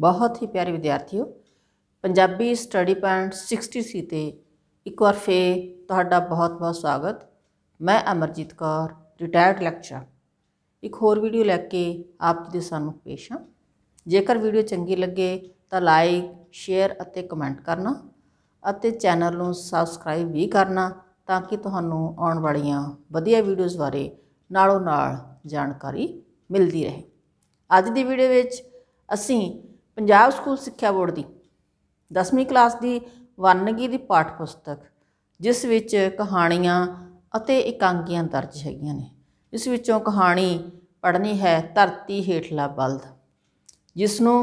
ਬਹੁਤ ਹੀ ਪਿਆਰੇ ਵਿਦਿਆਰਥੀਓ ਪੰਜਾਬੀ ਸਟੱਡੀ ਪੁਆਇੰਟ 60 ਸੀ ਤੇ ਇੱਕ ਵਾਰ ਫੇ ਤੁਹਾਡਾ ਬਹੁਤ-ਬਹੁਤ ਸਵਾਗਤ ਮੈਂ ਅਮਰਜੀਤ ਕੌਰ ਰਿਟਾਇਰਡ ਲੈਕਚਰ ਇੱਕ ਹੋਰ ਵੀਡੀਓ ਲੈ ਕੇ ਆਪ ਦੇ ਸਾਹਮਣੇ ਪੇਸ਼ ਹਾਂ ਜੇਕਰ ਵੀਡੀਓ ਚੰਗੀ ਲੱਗੇ ਤਾਂ ਲਾਈਕ ਸ਼ੇਅਰ ਅਤੇ ਕਮੈਂਟ ਕਰਨਾ ਅਤੇ ਚੈਨਲ ਨੂੰ ਸਬਸਕ੍ਰਾਈਬ ਵੀ ਕਰਨਾ ਤਾਂ ਕਿ ਤੁਹਾਨੂੰ ਆਉਣ ਵਾਲੀਆਂ ਵਧੀਆ ਵੀਡੀਓਜ਼ ਬਾਰੇ ਨਾਲੋਂ ਨਾਲ ਜਾਣਕਾਰੀ ਮਿਲਦੀ ਰਹੇ ਅੱਜ ਦੀ ਵੀਡੀਓ ਵਿੱਚ ਅਸੀਂ ਪੰਜਾਬ ਸਕੂਲ ਸਿੱਖਿਆ ਬੋਰਡ ਦੀ 10ਵੀਂ ਕਲਾਸ ਦੀ ਵੰਨਗੀ ਦੀ ਪਾਠ ਪੁਸਤਕ ਜਿਸ ਵਿੱਚ ਕਹਾਣੀਆਂ ਅਤੇ ਇਕਾਂਗੀਆਂ ਦਰਜ ਹੈਗੀਆਂ ਨੇ ਇਸ ਵਿੱਚੋਂ ਕਹਾਣੀ ਪੜ੍ਹਨੀ ਹੈ ਧਰਤੀ ਹੇਠਲਾ ਬਲਦ ਜਿਸ ਨੂੰ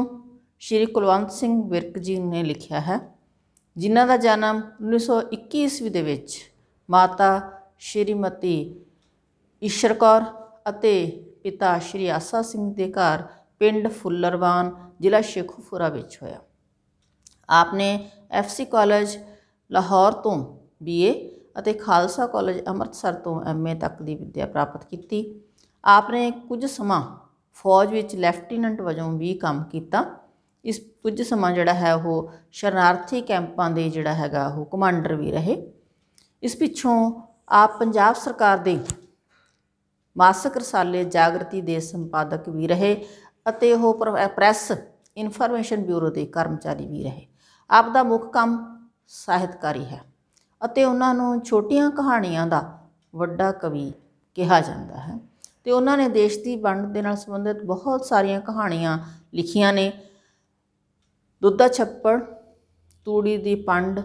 ਸ਼੍ਰੀ ਕੁਲਵੰਤ ਸਿੰਘ ਵਿਰਕ ਜੀ ਨੇ ਲਿਖਿਆ ਹੈ ਜਿਨ੍ਹਾਂ ਦਾ ਜਨਮ 1921 ਈਸਵੀ ਦੇ ਵਿੱਚ ਮਾਤਾ ਸ਼੍ਰੀਮਤੀ ਈਸ਼ਰ ਕੌਰ ਅਤੇ ਪਿਤਾ ਸ਼੍ਰੀ ਆਸਾ ਸਿੰਘ ਦੇ ਘਰ ਪਿੰਡ ਫੁੱਲਰਵਾਨ ਜ਼ਿਲ੍ਹਾ ਸ਼ੇਖੂਪੁਰਾ ਵਿੱਚ ਹੋਇਆ ਆਪਨੇ ਐਫਸੀ ਕਾਲਜ ਲਾਹੌਰ ਤੋਂ ਬੀਏ ਅਤੇ ਖਾਲਸਾ ਕਾਲਜ ਅੰਮ੍ਰਿਤਸਰ ਤੋਂ ਐਮਏ ਤੱਕ ਦੀ ਵਿੱਦਿਆ ਪ੍ਰਾਪਤ ਕੀਤੀ ਆਪਨੇ ਕੁਝ ਸਮਾਂ ਫੌਜ ਵਿੱਚ ਲੈਫਟੀਨੈਂਟ ਵਜੋਂ ਵੀ ਕੰਮ ਕੀਤਾ ਇਸ ਕੁਝ ਸਮਾਂ ਜਿਹੜਾ ਹੈ ਉਹ ਸ਼ਰਨਾਰਥੀ ਕੈਂਪਾਂ ਦੇ ਜਿਹੜਾ ਹੈਗਾ ਉਹ ਕਮਾਂਡਰ ਵੀ ਰਹੇ ਇਸ ਪਿੱਛੋਂ ਆਪ ਪੰਜਾਬ ਸਰਕਾਰ ਦੇ ਮਾਸਿਕ ਰਸਾਲੇ ਜਾਗਰਤੀ ਦੇ ਸੰਪਾਦਕ ਵੀ ਰਹੇ ਅਤੇ ਉਹ ਪ੍ਰੈਸ ਇਨਫੋਰਮੇਸ਼ਨ ਬਿਊਰੋ ਦੇ ਕਰਮਚਾਰੀ ਵੀ ਰਹੇ ਆਪ ਦਾ ਮੁੱਖ ਕੰਮ ਸਾਹਿਤਕਾਰੀ ਹੈ ਅਤੇ ਉਹਨਾਂ ਨੂੰ ਛੋਟੀਆਂ ਕਹਾਣੀਆਂ ਦਾ ਵੱਡਾ ਕਵੀ ਕਿਹਾ ਜਾਂਦਾ ਹੈ ਤੇ ਉਹਨਾਂ ਨੇ ਦੇਸ਼ ਦੀ ਵੰਡ ਦੇ ਨਾਲ ਸੰਬੰਧਿਤ ਬਹੁਤ ਸਾਰੀਆਂ ਕਹਾਣੀਆਂ ਲਿਖੀਆਂ ਨੇ ਦੁੱਧਾ ਛੱਪੜ ਤੂੜੀ ਦੀ ਪੰਡ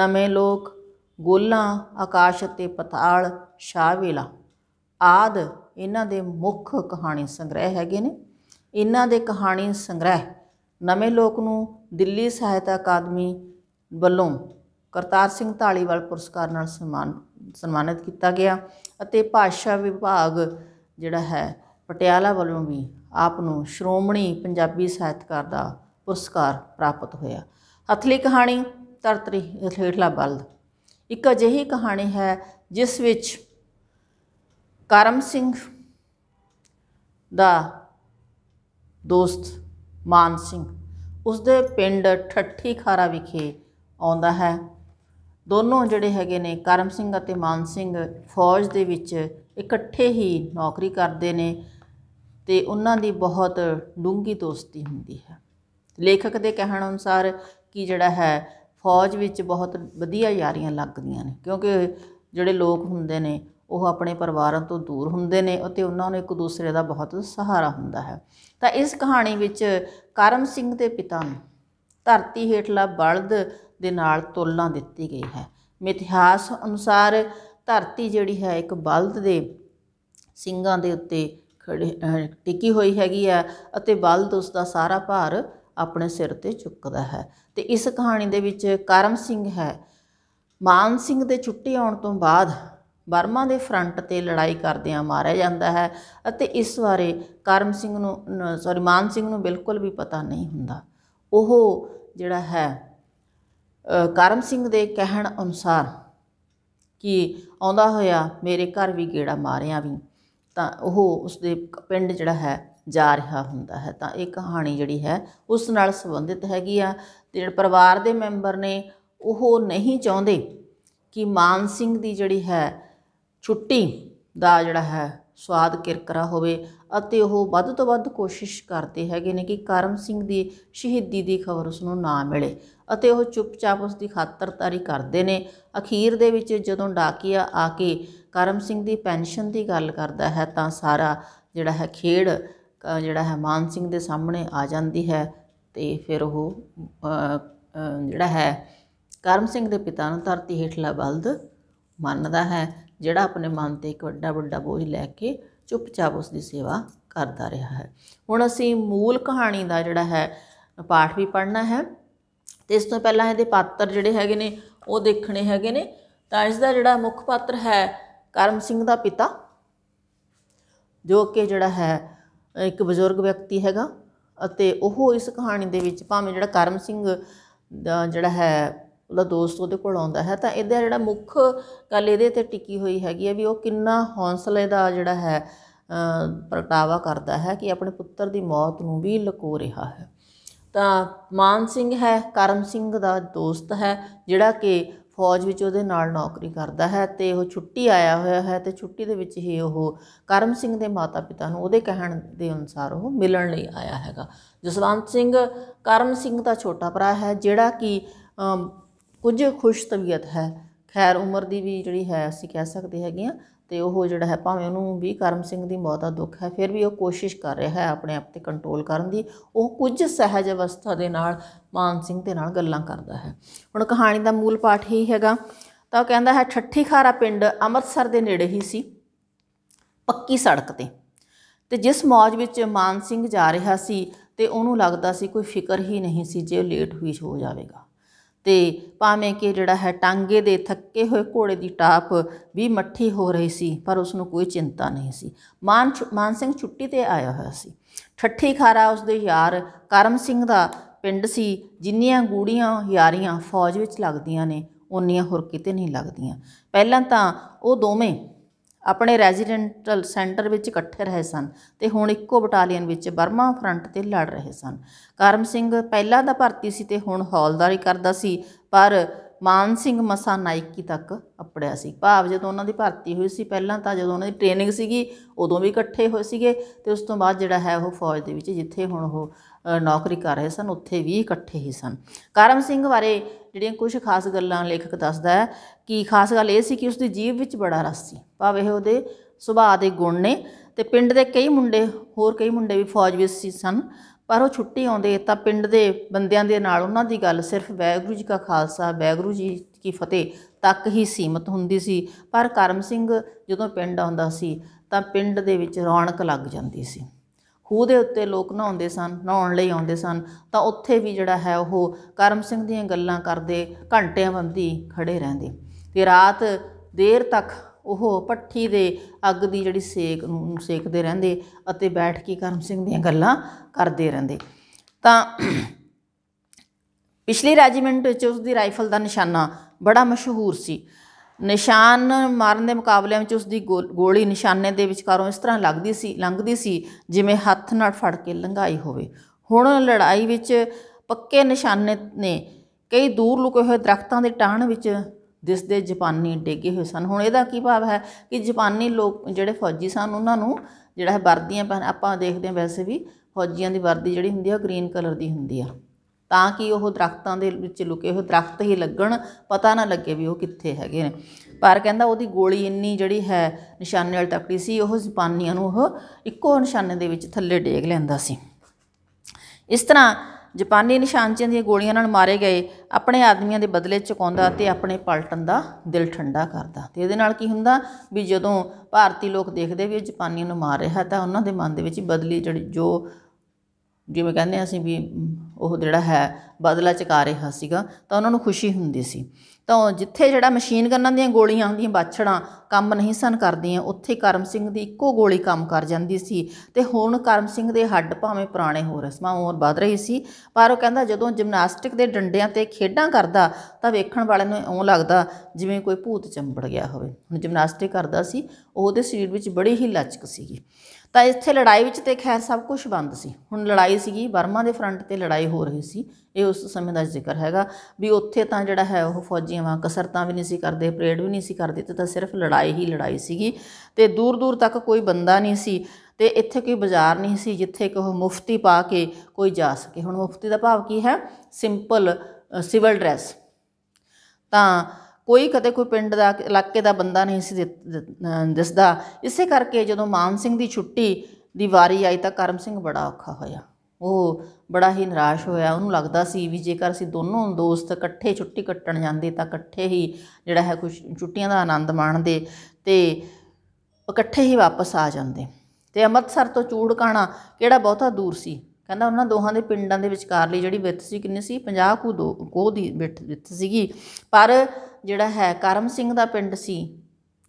ਨਵੇਂ ਲੋਕ ਗੋਲਾ ਆਕਾਸ਼ ਅਤੇ ਪਤਾਲ ਸ਼ਾਹ ਵੇਲਾ ਆਦ ਇਹਨਾਂ ਦੇ ਮੁੱਖ ਕਹਾਣੀ ਸੰਗ੍ਰਹਿ ਹੈਗੇ ਨੇ ਇਹਨਾਂ ਦੇ ਕਹਾਣੀ ਸੰਗ੍ਰਹਿ ਨਵੇਂ ਲੋਕ ਨੂੰ ਦਿੱਲੀ ਸਾਹਿਤ ਅਕਾਦਮੀ ਵੱਲੋਂ ਕਰਤਾਰ ਸਿੰਘ ਢਾਲੀਵਾਲ ਪੁਰਸਕਾਰ ਨਾਲ ਸਨਮਾਨ ਸਨਮਾਨਿਤ ਕੀਤਾ ਗਿਆ ਅਤੇ ਭਾਸ਼ਾ ਵਿਭਾਗ ਜਿਹੜਾ ਹੈ ਪਟਿਆਲਾ ਵੱਲੋਂ ਵੀ ਆਪ ਨੂੰ ਸ਼੍ਰੋਮਣੀ ਪੰਜਾਬੀ ਸਾਹਿਤਕਾਰ ਦਾ ਪੁਰਸਕਾਰ ਪ੍ਰਾਪਤ ਹੋਇਆ ਹਥਲੀ ਕਹਾਣੀ ਤਰਤਰੀ ਹੇਠਲਾ ਬਲਦ ਇੱਕ ਅਜਿਹੀ ਕਹਾਣੀ ਹੈ ਜਿਸ ਵਿੱਚ ਕਰਮ ਸਿੰਘ ਦਾ ਦੋਸਤ ਮਾਨ ਸਿੰਘ ਉਸ ਦੇ ਪਿੰਡ ਠੱਠੀ ਖਾਰਾ ਵਿਖੇ ਆਉਂਦਾ ਹੈ ਦੋਨੋਂ ਜਿਹੜੇ ਹੈਗੇ ਨੇ ਕਰਮ ਸਿੰਘ ਅਤੇ ਮਾਨ ਸਿੰਘ ਫੌਜ ਦੇ ਵਿੱਚ ਇਕੱਠੇ ਹੀ ਨੌਕਰੀ ਕਰਦੇ ਨੇ ਤੇ ਉਹਨਾਂ ਦੀ ਬਹੁਤ ਡੂੰਗੀ ਦੋਸਤੀ ਹੁੰਦੀ ਹੈ ਲੇਖਕ ਦੇ ਕਹਿਣ ਅਨੁਸਾਰ ਕਿ ਜਿਹੜਾ ਹੈ ਫੌਜ ਵਿੱਚ ਬਹੁਤ ਵਧੀਆ ਯਾਰੀਆਂ ਲੱਗਦੀਆਂ ਨੇ ਕਿਉਂਕਿ ਜਿਹੜੇ ਲੋਕ ਹੁੰਦੇ ਨੇ ਉਹ ਆਪਣੇ ਪਰਿਵਾਰਾਂ ਤੋਂ ਦੂਰ ਹੁੰਦੇ ਨੇ ਅਤੇ ਉਹਨਾਂ ਨੂੰ ਇੱਕ ਦੂਸਰੇ ਦਾ ਬਹੁਤ ਸਹਾਰਾ ਹੁੰਦਾ ਹੈ ਤਾਂ ਇਸ ਕਹਾਣੀ ਵਿੱਚ ਕਰਮ ਸਿੰਘ ਦੇ ਪਿਤਾ ਨੂੰ ਧਰਤੀ ਹੇਠਲਾ ਬਲਦ ਦੇ ਨਾਲ ਤੁਲਨਾ ਦਿੱਤੀ ਗਈ ਹੈ ਮਿਥਿਹਾਸ ਅਨੁਸਾਰ ਧਰਤੀ ਜਿਹੜੀ ਹੈ ਇੱਕ ਬਲਦ ਦੇ ਸਿੰਘਾਂ ਦੇ ਉੱਤੇ ਖੜੇ ਹੋਈ ਹੈਗੀ ਹੈ ਅਤੇ ਬਲਦ ਉਸ ਦਾ ਸਾਰਾ ਭਾਰ ਆਪਣੇ ਸਿਰ ਤੇ ਚੁੱਕਦਾ ਹੈ ਤੇ ਇਸ ਕਹਾਣੀ ਦੇ ਵਿੱਚ ਕਰਮ ਸਿੰਘ ਹੈ ਮਾਨ ਸਿੰਘ ਦੇ ਛੁੱਟੀ ਆਉਣ ਤੋਂ ਬਾਅਦ ਬਰਮਾ ਦੇ ਫਰੰਟ ਤੇ ਲੜਾਈ ਕਰਦਿਆਂ ਮਾਰਿਆ ਜਾਂਦਾ ਹੈ ਅਤੇ ਇਸ ਬਾਰੇ ਕਰਮ ਸਿੰਘ ਨੂੰ ਸੌਰੀ ਮਾਨ ਸਿੰਘ ਨੂੰ ਬਿਲਕੁਲ ਵੀ ਪਤਾ ਨਹੀਂ ਹੁੰਦਾ ਉਹ ਜਿਹੜਾ ਹੈ ਕਰਮ ਸਿੰਘ ਦੇ ਕਹਿਣ ਅਨੁਸਾਰ ਕਿ ਆਉਂਦਾ ਹੋਇਆ ਮੇਰੇ ਘਰ ਵੀ ਗੇੜਾ ਮਾਰਿਆ ਵੀ ਤਾਂ ਉਹ ਉਸਦੇ ਪਿੰਡ ਜਿਹੜਾ ਹੈ ਜਾ ਰਿਹਾ ਹੁੰਦਾ ਹੈ ਤਾਂ ਇਹ ਕਹਾਣੀ ਜਿਹੜੀ ਹੈ ਉਸ ਨਾਲ ਸੰਬੰਧਿਤ ਹੈਗੀ ਆ ਤੇ ਜਿਹੜੇ ਪਰਿਵਾਰ ਦੇ ਮੈਂਬਰ ਨੇ ਉਹ ਨਹੀਂ ਚਾਹੁੰਦੇ ਕਿ ਮਾਨ ਸਿੰਘ ਦੀ ਜਿਹੜੀ ਹੈ ਛੁੱਟੀ ਦਾ ਜਿਹੜਾ ਹੈ ਸਵਾਦ ਕਿਰਕਰਾ ਹੋਵੇ ਅਤੇ ਉਹ ਵੱਧ ਤੋਂ ਵੱਧ ਕੋਸ਼ਿਸ਼ ਕਰਦੇ ਹੈਗੇ ਨੇ ਕਿ ਕਰਮ ਸਿੰਘ ਦੀ ਸ਼ਹੀਦੀ ਦੀ ਖਬਰ ਉਸ ਨੂੰ ਨਾ ਮਿਲੇ ਅਤੇ ਉਹ ਚੁੱਪਚਾਪ ਉਸ ਦੀ ਖਾਤਰਦਾਰੀ ਕਰਦੇ ਨੇ ਅਖੀਰ ਦੇ ਵਿੱਚ ਜਦੋਂ ਡਾਕੀਆ ਆ ਕੇ ਕਰਮ ਸਿੰਘ ਦੀ ਪੈਨਸ਼ਨ ਦੀ ਗੱਲ ਕਰਦਾ ਹੈ ਤਾਂ ਸਾਰਾ ਜਿਹੜਾ ਹੈ ਖੇੜ ਜਿਹੜਾ ਹੈ ਮਾਨ ਸਿੰਘ ਦੇ ਸਾਹਮਣੇ ਆ ਜਾਂਦੀ ਹੈ ਤੇ ਫਿਰ ਉਹ ਜਿਹੜਾ ਹੈ ਕਰਮ ਸਿੰਘ ਦੇ ਪਿਤਾ ਨੂੰ ਧਰਤੀ ਹੇਠਲਾ ਬਲਦ ਮੰਨਦਾ ਹੈ ਜਿਹੜਾ ਆਪਣੇ ਮਨ ਤੇ ਇੱਕ ਵੱਡਾ ਵੱਡਾ ਬੋਝ ਲੈ ਕੇ ਚੁੱਪਚਾਪ ਉਸ ਦੀ ਸੇਵਾ ਕਰਦਾ ਰਿਹਾ ਹੈ ਹੁਣ ਅਸੀਂ ਮੂਲ ਕਹਾਣੀ ਦਾ ਜਿਹੜਾ ਹੈ ਪਾਠ ਵੀ ਪੜ੍ਹਨਾ ਹੈ ਤੇ ਇਸ ਤੋਂ ਪਹਿਲਾਂ ਇਹਦੇ ਪਾਤਰ ਜਿਹੜੇ ਹੈਗੇ ਨੇ ਉਹ ਦੇਖਣੇ ਹੈਗੇ ਨੇ ਤਾਂ ਇਸ ਦਾ ਜਿਹੜਾ ਮੁੱਖ ਪਾਤਰ ਹੈ ਕਰਮ ਸਿੰਘ ਦਾ ਪਿਤਾ ਜੋ ਕਿ ਜਿਹੜਾ ਹੈ ਇੱਕ ਬਜ਼ੁਰਗ ਵਿਅਕਤੀ ਹੈਗਾ ਅਤੇ ਉਹ ਇਸ ਕਹਾਣੀ ਦੇ ਵਿੱਚ ਭਾਵੇਂ ਜਿਹੜਾ ਕਰਮ ਸਿੰਘ ਜਿਹੜਾ ਹੈ ਉਹਦਾ ਦੋਸਤ ਉਹਦੇ ਕੋਲ ਆਉਂਦਾ ਹੈ ਤਾਂ ਇਹਦਾ ਜਿਹੜਾ ਮੁੱਖ ਗੱਲ ਇਹਦੇ ਤੇ ਟਿੱਕੀ ਹੋਈ ਹੈਗੀ ਹੈ ਵੀ ਉਹ ਕਿੰਨਾ ਹੌਸਲੇ ਦਾ ਜਿਹੜਾ ਹੈ ਪ੍ਰਗਟਾਵਾ ਕਰਦਾ ਹੈ ਕਿ ਆਪਣੇ ਪੁੱਤਰ ਦੀ ਮੌਤ ਨੂੰ ਵੀ ਲਕੋ ਰਿਹਾ ਹੈ ਤਾਂ ਮਾਨ ਸਿੰਘ ਹੈ ਕਰਮ ਸਿੰਘ ਦਾ ਦੋਸਤ ਹੈ ਜਿਹੜਾ ਕਿ ਫੌਜ ਵਿੱਚ ਉਹਦੇ ਨਾਲ ਨੌਕਰੀ ਕਰਦਾ ਹੈ ਤੇ ਉਹ ਛੁੱਟੀ ਆਇਆ ਹੋਇਆ ਹੈ ਤੇ ਛੁੱਟੀ ਦੇ ਵਿੱਚ ਹੀ ਉਹ ਕਰਮ ਸਿੰਘ ਦੇ ਮਾਤਾ-ਪਿਤਾ ਨੂੰ ਉਹਦੇ ਕਹਿਣ ਦੇ ਅਨੁਸਾਰ ਉਹ ਮਿਲਣ ਲਈ ਆਇਆ ਹੈਗਾ ਜਸਵੰਤ ਸਿੰਘ ਕਰਮ ਸਿੰਘ ਦਾ ਛੋਟਾ ਭਰਾ ਹੈ ਜਿਹੜਾ ਕਿ ਕੁਝ ਖੁਸ਼ ਤਬੀਅਤ ਹੈ ਖੈਰ ਉਮਰ ਦੀ ਵੀ ਜਿਹੜੀ ਹੈ ਅਸੀਂ ਕਹਿ ਸਕਦੇ ਹੈਗੇ ਆ ਤੇ ਉਹ ਜਿਹੜਾ ਹੈ ਭਾਵੇਂ ਉਹਨੂੰ ਵੀ ਕਰਮ ਸਿੰਘ ਦੀ ਮੌਤ ਦਾ ਦੁੱਖ ਹੈ ਫਿਰ ਵੀ ਉਹ ਕੋਸ਼ਿਸ਼ ਕਰ ਰਿਹਾ ਹੈ ਆਪਣੇ ਆਪ ਤੇ ਕੰਟਰੋਲ ਕਰਨ ਦੀ ਉਹ ਕੁਝ ਸਹਿਜ ਅਵਸਥਾ ਦੇ ਨਾਲ ਮਾਨ ਸਿੰਘ ਦੇ ਨਾਲ ਗੱਲਾਂ ਕਰਦਾ ਹੈ ਹੁਣ ਕਹਾਣੀ ਦਾ ਮੂਲ ਪਾਠ ਹੀ ਹੈਗਾ ਤਾਂ ਉਹ ਕਹਿੰਦਾ ਹੈ ਛੱਠੀ ਖਾਰਾ ਪਿੰਡ ਅੰਮ੍ਰਿਤਸਰ ਦੇ ਨੇੜੇ ਹੀ ਸੀ ਪੱਕੀ ਸੜਕ ਤੇ ਤੇ ਜਿਸ ਮੌਜ ਵਿੱਚ ਮਾਨ ਸਿੰਘ ਜਾ ਰਿਹਾ ਸੀ ਤੇ ਉਹਨੂੰ ਲੱਗਦਾ ਸੀ ਕੋਈ ਫਿਕਰ ਹੀ ਨਹੀਂ ਸੀ ਜੇ ਉਹ ਲੇਟ ਹੋਈ ਹੋ ਜਾਵੇਗਾ ਤੇ ਭਾਵੇਂ ਕਿ ਜਿਹੜਾ ਹੈ ਟਾਂਗੇ ਦੇ ਥੱਕੇ ਹੋਏ ਘੋੜੇ ਦੀ ਟਾਪ ਵੀ ਮੱਠੀ ਹੋ ਰਹੀ ਸੀ ਪਰ ਉਸ ਨੂੰ ਕੋਈ ਚਿੰਤਾ ਨਹੀਂ ਸੀ ਮਾਨ ਮਾਨ ਸਿੰਘ ਛੁੱਟੀ ਤੇ ਆਇਆ ਹੋਇਆ ਸੀ ਠੱਠੀ ਖਾਰਾ ਉਸ ਦੇ ਯਾਰ ਕਰਮ ਸਿੰਘ ਦਾ ਪਿੰਡ ਸੀ ਜਿੰਨੀਆਂ ਗੂੜੀਆਂ ਯਾਰੀਆਂ ਫੌਜ ਵਿੱਚ ਲੱਗਦੀਆਂ ਨੇ ਉਨੀਆਂ ਹੋਰ ਕਿਤੇ ਨਹੀਂ ਲੱਗਦੀਆਂ ਪਹਿਲਾਂ ਤਾਂ ਉਹ ਦੋਵੇਂ ਆਪਣੇ ਰੈਜ਼ੀਡੈਂਟਲ ਸੈਂਟਰ ਵਿੱਚ ਇਕੱਠੇ ਰਹੇ ਸਨ ਤੇ ਹੁਣ ਇੱਕੋ ਬਟਾਲੀਅਨ ਵਿੱਚ ਬਰਮਾ ਫਰੰਟ ਤੇ ਲੜ ਰਹੇ ਸਨ ਕਰਮ ਸਿੰਘ ਪਹਿਲਾਂ ਦਾ ਭਰਤੀ ਸੀ ਤੇ ਹੁਣ ਹੌਲਦਾਰੀ ਕਰਦਾ ਸੀ ਪਰ ਮਾਨ ਸਿੰਘ ਮਸਾ ਨਾਇਕੀ ਤੱਕ ਅਪੜਿਆ ਸੀ ਭਾਵ ਜਦੋਂ ਉਹਨਾਂ ਦੀ ਭਰਤੀ ਹੋਈ ਸੀ ਪਹਿਲਾਂ ਤਾਂ ਜਦੋਂ ਉਹਨਾਂ ਦੀ ਟ੍ਰੇਨਿੰਗ ਸੀਗੀ ਉਦੋਂ ਵੀ ਇਕੱਠੇ ਹੋਏ ਸੀਗੇ ਤੇ ਉਸ ਤੋਂ ਬਾਅਦ ਜਿਹੜਾ ਹੈ ਉਹ ਫੌਜ ਦੇ ਵਿੱਚ ਜਿੱਥੇ ਹੁਣ ਉਹ ਨੌਕਰੀ ਕਰ ਰਹੇ ਸਨ ਉੱਥੇ ਵੀ ਇਕੱਠੇ ਹੀ ਸਨ ਕਰਮ ਸਿੰਘ ਬਾਰੇ ਜਿਹੜੀਆਂ ਕੁਝ ਖਾਸ ਗੱਲਾਂ ਲੇਖਕ ਦੱਸਦਾ ਹੈ ਕਿ ਖਾਸ ਗੱਲ ਇਹ ਸੀ ਕਿ ਉਸ ਦੀ ਜੀਵ ਵਿੱਚ ਬੜਾ ਰਸ ਸੀ ਭਾਵੇਂ ਇਹ ਉਹਦੇ ਸੁਭਾਅ ਦੇ ਗੁਣ ਨੇ ਤੇ ਪਿੰਡ ਦੇ ਕਈ ਮੁੰਡੇ ਹੋਰ ਕਈ ਮੁੰਡੇ ਵੀ ਫੌਜ ਵਿੱਚ ਸੀ ਸਨ ਪਰ ਉਹ ਛੁੱਟੀ ਆਉਂਦੇ ਤਾਂ ਪਿੰਡ ਦੇ ਬੰਦਿਆਂ ਦੇ ਨਾਲ ਉਹਨਾਂ ਦੀ ਗੱਲ ਸਿਰਫ ਵੈਗਰੂ ਜੀ ਦਾ ਖਾਲਸਾ ਵੈਗਰੂ ਜੀ ਕੀ ਫਤਿਹ ਤੱਕ ਹੀ ਸੀਮਤ ਹੁੰਦੀ ਸੀ ਪਰ ਕਰਮ ਸਿੰਘ ਜਦੋਂ ਪਿੰਡ ਆਉਂਦਾ ਸੀ ਤਾਂ ਪਿੰਡ ਦੇ ਵਿੱਚ ਰੌਣਕ ਲੱਗ ਜਾਂਦੀ ਸੀ ਖੂਹ ਦੇ ਉੱਤੇ ਲੋਕ ਨਹਾਉਂਦੇ ਸਨ ਨਹਾਉਣ ਲਈ ਆਉਂਦੇ ਸਨ ਤਾਂ ਉੱਥੇ ਵੀ ਜਿਹੜਾ ਹੈ ਉਹ ਕਰਮ ਸਿੰਘ ਦੀਆਂ ਗੱਲਾਂ ਕਰਦੇ ਘੰਟਿਆਂ ਬੰਦੀ ਖੜੇ ਰਹਿੰਦੇ ਤੇ ਰਾਤ ਦੇਰ ਤੱਕ ਉਹ ਪੱਠੀ ਦੇ ਅੱਗ ਦੀ ਜਿਹੜੀ ਸੇਕ ਨੂੰ ਸੇਕਦੇ ਰਹਿੰਦੇ ਅਤੇ ਬੈਠ ਕੇ ਕਰਮ ਸਿੰਘ ਦੀਆਂ ਗੱਲਾਂ ਕਰਦੇ ਰਹਿੰਦੇ ਤਾਂ ਪਿਛਲੀ ਰੈਜੀਮੈਂਟ ਵਿੱਚ ਉਸ ਦੀ ਰਾਈਫਲ ਦਾ ਨਿਸ਼ਾਨਾ ਬੜਾ ਮਸ਼ਹੂਰ ਸੀ ਨਿਸ਼ਾਨ ਮਾਰਨ ਦੇ ਮੁਕਾਬਲੇ ਵਿੱਚ ਉਸ ਦੀ ਗੋਲੀ ਨਿਸ਼ਾਨੇ ਦੇ ਵਿਚਕਾਰੋਂ ਇਸ ਤਰ੍ਹਾਂ ਲੱਗਦੀ ਸੀ ਲੰਘਦੀ ਸੀ ਜਿਵੇਂ ਹੱਥ ਨਾਲ ਫੜ ਕੇ ਲੰਘਾਈ ਹੋਵੇ ਹੁਣ ਲੜਾਈ ਵਿੱਚ ਪੱਕੇ ਨਿਸ਼ਾਨੇ ਨੇ ਕਈ ਦੂਰ ਲੁਕੇ ਹੋਏ ਦਰਖਤਾਂ ਦੇ ਟਾਹਣ ਵਿੱਚ ਦਿਸਦੇ ਜਾਪਾਨੀ ਡੇਗੇ ਹੋਏ ਸਨ ਹੁਣ ਇਹਦਾ ਕੀ ਭਾਵ ਹੈ ਕਿ ਜਾਪਾਨੀ ਲੋਕ ਜਿਹੜੇ ਫੌਜੀ ਸਨ ਉਹਨਾਂ ਨੂੰ ਜਿਹੜਾ ਹੈ ਵਰਦੀਆਂ ਪਹਿਨ ਆਪਾਂ ਦੇਖਦੇ ਹਾਂ ਵੈਸੇ ਵੀ ਫੌਜੀਆਂ ਦੀ ਵਰਦੀ ਜਿਹੜੀ ਹੁੰਦੀ ਹੈ ਉਹ ਗ੍ਰੀਨ ਕਲਰ ਦੀ ਹੁੰਦੀ ਆ ਤਾਂ ਕਿ ਉਹ ਦਰਖਤਾਂ ਦੇ ਵਿੱਚ ਲੁਕੇ ਹੋਏ ਦਰਖਤ ਹੀ ਲੱਗਣ ਪਤਾ ਨਾ ਲੱਗੇ ਵੀ ਉਹ ਕਿੱਥੇ ਹੈਗੇ ਨੇ ਪਰ ਕਹਿੰਦਾ ਉਹਦੀ ਗੋਲੀ ਇੰਨੀ ਜਿਹੜੀ ਹੈ ਨਿਸ਼ਾਨੇ ਵਾਲੀ ਤੱਕੜੀ ਸੀ ਉਹ ਜ਼ਪਾਨੀਆਂ ਨੂੰ ਉਹ ਇੱਕੋ ਨਿਸ਼ਾਨੇ ਦੇ ਵਿੱਚ ਥੱਲੇ ਡੇਗ ਲੈਂਦਾ ਸੀ ਇਸ ਤਰ੍ਹਾਂ ਜਾਪਾਨੀ ਨਿਸ਼ਾਨਚੀਆਂ ਦੀਆਂ ਗੋਲੀਆਂ ਨਾਲ ਮਾਰੇ ਗਏ ਆਪਣੇ ਆਦਮੀਆਂ ਦੇ ਬਦਲੇ ਚੁਕਾਉਂਦਾ ਤੇ ਆਪਣੇ ਪਲਟਨ ਦਾ ਦਿਲ ਠੰਡਾ ਕਰਦਾ ਤੇ ਇਹਦੇ ਨਾਲ ਕੀ ਹੁੰਦਾ ਵੀ ਜਦੋਂ ਭਾਰਤੀ ਲੋਕ ਦੇਖਦੇ ਵੀ ਉਹ ਨੂੰ ਮਾਰ ਰਿਹਾ ਤਾਂ ਉਹਨਾਂ ਦੇ ਮਨ ਦੇ ਵਿੱਚ ਬਦਲੀ ਜਿਹੜੀ ਜੋ ਜਿਵੇਂ ਕਹਿੰਦੇ ਅਸੀਂ ਵੀ ਉਹ ਜਿਹੜਾ ਹੈ ਬਦਲਾ ਚਕਾ ਰਿਹਾ ਸੀਗਾ ਤਾਂ ਉਹਨਾਂ ਨੂੰ ਖੁਸ਼ੀ ਹੁੰਦੀ ਸੀ ਤਾਂ ਜਿੱਥੇ ਜਿਹੜਾ ਮਸ਼ੀਨ ਕਰਨਾਂ ਦੀਆਂ ਗੋਲੀਆਂ ਹੁੰਦੀਆਂ ਬਾਛੜਾਂ ਕੰਮ ਨਹੀਂ ਸਨ ਕਰਦੀਆਂ ਉੱਥੇ ਕਰਮ ਸਿੰਘ ਦੀ ਇੱਕੋ ਗੋਲੀ ਕੰਮ ਕਰ ਜਾਂਦੀ ਸੀ ਤੇ ਹੁਣ ਕਰਮ ਸਿੰਘ ਦੇ ਹੱਡ ਭਾਵੇਂ ਪੁਰਾਣੇ ਹੋ ਰਸਮਾਂ ਹੋਰ ਵੱਧ ਰਹੀ ਸੀ ਪਰ ਉਹ ਕਹਿੰਦਾ ਜਦੋਂ ਜਿਮਨਾਸਟਿਕ ਦੇ ਡੰਡਿਆਂ ਤੇ ਖੇਡਾਂ ਕਰਦਾ ਤਾਂ ਵੇਖਣ ਵਾਲੇ ਨੂੰ ਓਂ ਲੱਗਦਾ ਜਿਵੇਂ ਕੋਈ ਭੂਤ ਚੰਬੜ ਗਿਆ ਹੋਵੇ ਹੁਣ ਜਿਮਨਾਸਟਿਕ ਕਰਦਾ ਸੀ ਉਹਦੇ ਸਰੀਰ ਵਿੱਚ ਬੜੀ ਹੀ ਲਚਕ ਸੀਗੀ ਤਾਂ ਇੱਥੇ ਲੜਾਈ ਵਿੱਚ ਤੇ ਖੈਰ ਸਭ ਕੁਝ ਬੰਦ ਸੀ ਹੁਣ ਲੜਾਈ ਸੀਗੀ ਬਰਮਾ ਦੇ ਫਰੰਟ ਤੇ ਲੜਾਈ ਹੋ ਰਹੀ ਸੀ ਇਹ ਉਸ ਸਮੇਂ ਦਾ ਜ਼ਿਕਰ ਹੈਗਾ ਵੀ ਉੱਥੇ ਤਾਂ ਜਿਹੜਾ ਹੈ ਉਹ ਫੌਜੀਆਂ ਵਾਂ ਕਸਰਤਾਂ ਵੀ ਨਹੀਂ ਸੀ ਕਰਦੇ ਪਰੇਡ ਵੀ ਨਹੀਂ ਸੀ ਕਰਦੇ ਤੇ ਤਾਂ ਸਿਰਫ ਲੜਾਈ ਹੀ ਲੜਾਈ ਸੀਗੀ ਤੇ ਦੂਰ ਦੂਰ ਤੱਕ ਕੋਈ ਬੰਦਾ ਨਹੀਂ ਸੀ ਤੇ ਇੱਥੇ ਕੋਈ ਬਾਜ਼ਾਰ ਨਹੀਂ ਸੀ ਜਿੱਥੇ ਕੋ ਮੁਫਤੀ ਪਾ ਕੇ ਕੋਈ ਜਾ ਸਕੇ ਹੁਣ ਮੁਫਤੀ ਦਾ ਭਾਵ ਕੀ ਹੈ ਸਿੰਪਲ ਸਿਵਲ ਡਰੈਸ ਤਾਂ ਕੋਈ ਕਦੇ ਕੋਈ ਪਿੰਡ ਦਾ ਇਲਾਕੇ ਦਾ ਬੰਦਾ ਨਹੀਂ ਸੀ ਦਿਸਦਾ ਇਸੇ ਕਰਕੇ ਜਦੋਂ ਮਾਨ ਸਿੰਘ ਦੀ ਛੁੱਟੀ ਦੀ ਵਾਰੀ ਆਈ ਤਾਂ ਕਰਮ ਸਿੰਘ ਬੜਾ ਔਖਾ ਹੋਇਆ ਉਹ ਬੜਾ ਹੀ ਨਿਰਾਸ਼ ਹੋਇਆ ਉਹਨੂੰ ਲੱਗਦਾ ਸੀ ਵੀ ਜੇਕਰ ਅਸੀਂ ਦੋਨੋਂ ਦੋਸਤ ਇਕੱਠੇ ਛੁੱਟੀ ਕੱਟਣ ਜਾਂਦੇ ਤਾਂ ਇਕੱਠੇ ਹੀ ਜਿਹੜਾ ਹੈ ਕੁਝ ਛੁੱਟੀਆਂ ਦਾ ਆਨੰਦ ਮਾਣਦੇ ਤੇ ਇਕੱਠੇ ਹੀ ਵਾਪਸ ਆ ਜਾਂਦੇ ਤੇ ਅੰਮ੍ਰਿਤਸਰ ਤੋਂ ਚੂੜਕਾਣਾ ਕਿਹੜਾ ਬਹੁਤਾ ਦੂਰ ਸੀ ਕਹਿੰਦਾ ਉਹਨਾਂ ਦੋਹਾਂ ਦੇ ਪਿੰਡਾਂ ਦੇ ਵਿਚਕਾਰਲੀ ਜਿਹੜੀ ਵਿੱਥ ਸੀ ਕਿੰਨੀ ਸੀ 50 ਕੁ ਦੋ ਕੋਹ ਦੀ ਵਿੱਥ ਸੀਗੀ ਪਰ ਜਿਹੜਾ ਹੈ ਕਰਮ ਸਿੰਘ ਦਾ ਪਿੰਡ ਸੀ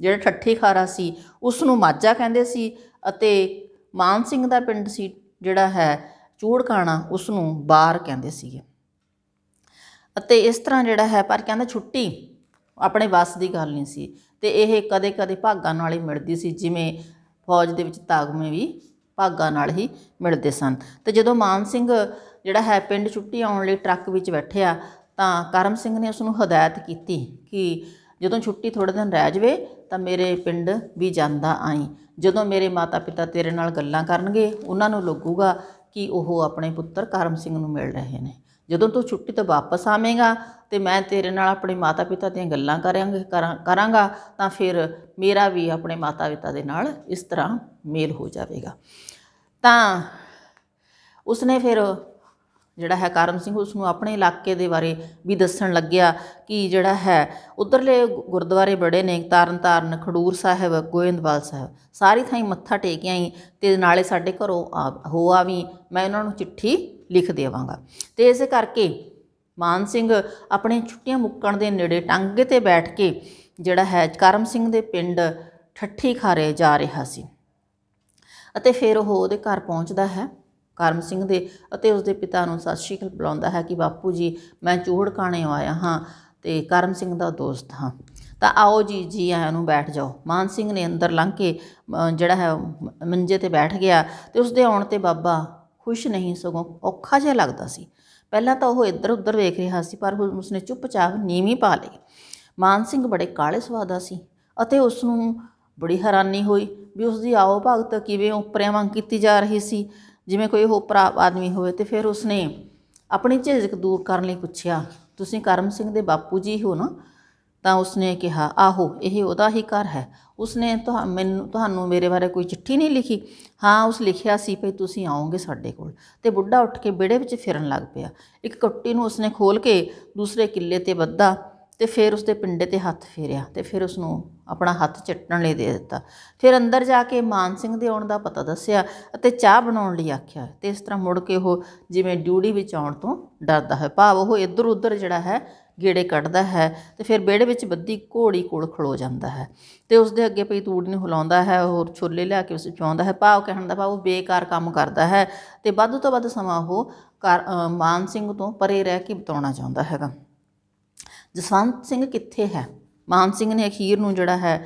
ਜਿਹੜਾ ਠੱਠੀ ਖਾਰਾ ਸੀ ਉਸ ਨੂੰ ਮਾਝਾ ਕਹਿੰਦੇ ਸੀ ਅਤੇ ਮਾਨ ਸਿੰਘ ਦਾ ਪਿੰਡ ਸੀ ਜਿਹੜਾ ਹੈ ਚੂੜਕਾਣਾ ਉਸ ਨੂੰ ਬਾਰ ਕਹਿੰਦੇ ਸੀਗੇ ਅਤੇ ਇਸ ਤਰ੍ਹਾਂ ਜਿਹੜਾ ਹੈ ਪਰ ਕਹਿੰਦਾ ਛੁੱਟੀ ਆਪਣੇ ਵਾਸ ਦੀ ਗੱਲ ਨਹੀਂ ਸੀ ਤੇ ਇਹ ਕਦੇ-ਕਦੇ ਭਾਗਾਂ ਨਾਲ ਹੀ ਮਿਲਦੀ ਸੀ ਜਿਵੇਂ ਫੌਜ ਦੇ ਵਿੱਚ ਤਾਗਮੇ ਵੀ ਭਾਗਾਂ ਨਾਲ ਹੀ ਮਿਲਦੇ ਸਨ ਤੇ ਜਦੋਂ ਮਾਨ ਸਿੰਘ ਜਿਹੜਾ ਹੈ ਪਿੰਡ ਛੁੱਟੀ ਆਉਣ ਲਈ ਟਰੱਕ ਵਿੱਚ ਬੈਠਿਆ ਤਾਂ ਕਰਮ ਸਿੰਘ ਨੇ ਉਸ ਨੂੰ ਹਦਾਇਤ ਕੀਤੀ ਕਿ ਜਦੋਂ ਛੁੱਟੀ ਥੋੜੇ ਦਿਨ ਰਹਿ ਜਵੇ ਤਾਂ ਮੇਰੇ ਪਿੰਡ ਵੀ ਜਾਂਦਾ ਆਈ ਜਦੋਂ ਮੇਰੇ ਮਾਤਾ ਪਿਤਾ ਤੇਰੇ ਨਾਲ ਗੱਲਾਂ ਕਰਨਗੇ ਉਹਨਾਂ ਨੂੰ ਲੱਗੂਗਾ ਕਿ ਉਹ ਆਪਣੇ ਪੁੱਤਰ ਕਰਮ ਸਿੰਘ ਨੂੰ ਮਿਲ ਰਹੇ ਨੇ ਜਦੋਂ ਤੂੰ ਛੁੱਟੀ ਤੋਂ ਵਾਪਸ ਆਵੇਂਗਾ ਤੇ ਮੈਂ ਤੇਰੇ ਨਾਲ ਆਪਣੇ ਮਾਤਾ ਪਿਤਾ ਦੀਆਂ ਗੱਲਾਂ ਕਰਾਂਗੇ ਕਰਾਂਗਾ ਤਾਂ ਫਿਰ ਮੇਰਾ ਵੀ ਆਪਣੇ ਮਾਤਾ ਪਿਤਾ ਦੇ ਨਾਲ ਇਸ ਤਰ੍ਹਾਂ ਮੇਲ ਹੋ ਜਾਵੇਗਾ ਤਾਂ ਉਸਨੇ ਫਿਰ ਜਿਹੜਾ ਹੈ ਕਰਮ ਸਿੰਘ ਉਸ ਨੂੰ ਆਪਣੇ ਇਲਾਕੇ ਦੇ ਬਾਰੇ ਵੀ ਦੱਸਣ ਲੱਗਿਆ ਕਿ ਜਿਹੜਾ ਹੈ ਉਧਰਲੇ ਗੁਰਦੁਆਰੇ ਬੜੇ ਨੇ ਤਾਰਨ ਤਾਰਨ ਖਡੂਰ ਸਾਹਿਬ ਗੋਇੰਦਵਾਲ ਸਾਹਿਬ ਸਾਰੀ ਥਾਈ ਮੱਥਾ ਟੇਕਿਆ ਹੀ ਤੇ ਨਾਲੇ ਸਾਡੇ ਘਰੋਂ ਹੋ ਆਵੀ ਮੈਂ ਉਹਨਾਂ ਨੂੰ ਚਿੱਠੀ ਲਿਖ ਦੇਵਾਂਗਾ ਤੇ ਇਸੇ ਕਰਕੇ ਮਾਨ ਸਿੰਘ ਆਪਣੇ ਛੁੱਟੀਆਂ ਮੁੱਕਣ ਦੇ ਨੇੜੇ ਟੰਗੇ ਤੇ ਬੈਠ ਕੇ ਜਿਹੜਾ ਹੈ ਕਰਮ ਸਿੰਘ ਦੇ ਪਿੰਡ ਠੱਠੀ ਖਾਰੇ ਜਾ ਰਿਹਾ ਸੀ ਅਤੇ ਫਿਰ ਉਹ ਉਹਦੇ ਘਰ ਪਹੁੰਚਦਾ ਹੈ ਕਰਮ ਸਿੰਘ ਦੇ ਅਤੇ ਉਸਦੇ ਪਿਤਾ ਨੂੰ ਸਤਿ ਸ਼੍ਰੀ ਅਕਾਲ ਬੁਲਾਉਂਦਾ ਹੈ ਕਿ ਬਾਪੂ ਜੀ ਮੈਂ ਚੂਹੜ ਕਾਣੇ ਆਇਆ ਹਾਂ ਤੇ ਕਰਮ ਸਿੰਘ ਦਾ ਦੋਸਤ ਹਾਂ ਤਾਂ ਆਓ ਜੀ ਜੀ ਆਇਆਂ ਨੂੰ ਬੈਠ ਜਾਓ ਮਾਨ ਸਿੰਘ ਨੇ ਅੰਦਰ ਲੰਘ ਕੇ ਜਿਹੜਾ ਹੈ ਮੰਜੇ ਤੇ ਬੈਠ ਗਿਆ ਤੇ ਉਸਦੇ ਆਉਣ ਤੇ ਬਾਬਾ ਖੁਸ਼ ਨਹੀਂ ਸਗੋਂ ਔਖਾ ਜਿਹਾ ਲੱਗਦਾ ਸੀ ਪਹਿਲਾਂ ਤਾਂ ਉਹ ਇੱਧਰ ਉੱਧਰ ਵੇਖ ਰਿਹਾ ਸੀ ਪਰ ਹੁਣ ਉਸਨੇ ਚੁੱਪਚਾਪ ਨੀਵੀਂ ਪਾ ਲਈ ਮਾਨ ਸਿੰਘ ਬੜੇ ਕਾਲੇ ਸਵਾਦ ਦਾ ਸੀ ਅਤੇ ਉਸ ਨੂੰ ਬੜੀ ਹੈਰਾਨੀ ਹੋਈ ਵੀ ਉਸ ਦੀ ਆਓ ਭਗਤ ਕਿਵੇਂ ਉਪਰਿਆਂ ਵਾਂਗ ਕੀਤੀ ਜਾ ਰਹੀ ਸੀ ਜਿਵੇਂ ਕੋਈ ਉਹ ਆਦਮੀ ਹੋਵੇ ਤੇ ਫਿਰ ਉਸਨੇ ਆਪਣੀ ਝਿਜਕ ਦੂਰ ਕਰਨ ਲਈ ਪੁੱਛਿਆ ਤੁਸੀਂ ਕਰਮ ਸਿੰਘ ਦੇ ਬਾਪੂ ਜੀ ਹੋ ਨਾ ਤਾਂ ਉਸਨੇ ਕਿਹਾ ਆਹੋ ਇਹ ਉਹਦਾ ਹੀ ਘਰ ਹੈ ਉਸਨੇ ਤੁਹਾਨੂੰ ਮੈਨੂੰ ਤੁਹਾਨੂੰ ਮੇਰੇ ਬਾਰੇ ਕੋਈ ਚਿੱਠੀ ਨਹੀਂ ਲਿਖੀ ਹਾਂ ਉਸ ਲਿਖਿਆ ਸੀ ਭਈ ਤੁਸੀਂ ਆਓਗੇ ਸਾਡੇ ਕੋਲ ਤੇ ਬੁੱਢਾ ਉੱਠ ਕੇ ਬੇੜੇ ਵਿੱਚ ਫਿਰਨ ਲੱਗ ਪਿਆ ਇੱਕ ਕੁੱਟੀ ਨੂੰ ਉਸਨੇ ਖੋਲ ਕੇ ਦੂਸਰੇ ਕਿੱਲੇ ਤੇ ਵੱਧਾ ਤੇ ਫਿਰ ਉਸਦੇ ਪਿੰਡੇ ਤੇ ਹੱਥ ਫੇਰਿਆ ਤੇ ਫਿਰ ਉਸਨੂੰ ਆਪਣਾ ਹੱਥ ਚਟਣ ਲਈ ਦੇ ਦਿੱਤਾ ਫਿਰ ਅੰਦਰ ਜਾ ਕੇ ਮਾਨ ਸਿੰਘ ਦੇ ਆਉਣ ਦਾ ਪਤਾ ਦੱਸਿਆ ਅਤੇ ਚਾਹ ਬਣਾਉਣ ਲਈ ਆਖਿਆ ਤੇ ਇਸ ਤਰ੍ਹਾਂ ਮੁੜ ਕੇ ਉਹ ਜਿਵੇਂ ਡਿਊਟੀ ਵਿੱਚ ਆਉਣ ਤੋਂ ਡਰਦਾ ਹੈ ਭਾਵ ਉਹ ਇੱਧਰ ਉੱਧਰ ਜਿਹੜਾ ਹੈ ਗੇੜੇ ਕੱਢਦਾ ਹੈ ਤੇ ਫਿਰ ਵਿਹੜੇ ਵਿੱਚ ਬੱਦੀ ਘੋੜੀ ਕੋਲ ਖਲੋ ਜਾਂਦਾ ਹੈ ਤੇ ਉਸ ਦੇ ਅੱਗੇ ਪਈ ਤੂੜੀ ਨੂੰ ਹਿਲਾਉਂਦਾ ਹੈ ਹੋਰ ਛੋਲੇ ਲਿਆ ਕੇ ਉਸ ਪਿਆਉਂਦਾ ਹੈ ਭਾਵ ਕਹਿਣ ਦਾ ਭਾਵ ਉਹ ਬੇਕਾਰ ਕੰਮ ਕਰਦਾ ਹੈ ਤੇ ਵੱਧ ਤੋਂ ਵੱਧ ਸਮਾਂ ਉਹ ਮਾਨ ਸਿੰਘ ਤੋਂ ਪਰੇ ਰਹਿ ਕੇ ਬਤਾਉਣਾ ਚਾਹੁੰਦਾ ਹੈਗਾ ਜਸਵੰਤ ਸਿੰਘ ਕਿੱਥੇ ਹੈ ਮਾਨ ਸਿੰਘ ਨੇ ਅਖੀਰ ਨੂੰ ਜਿਹੜਾ ਹੈ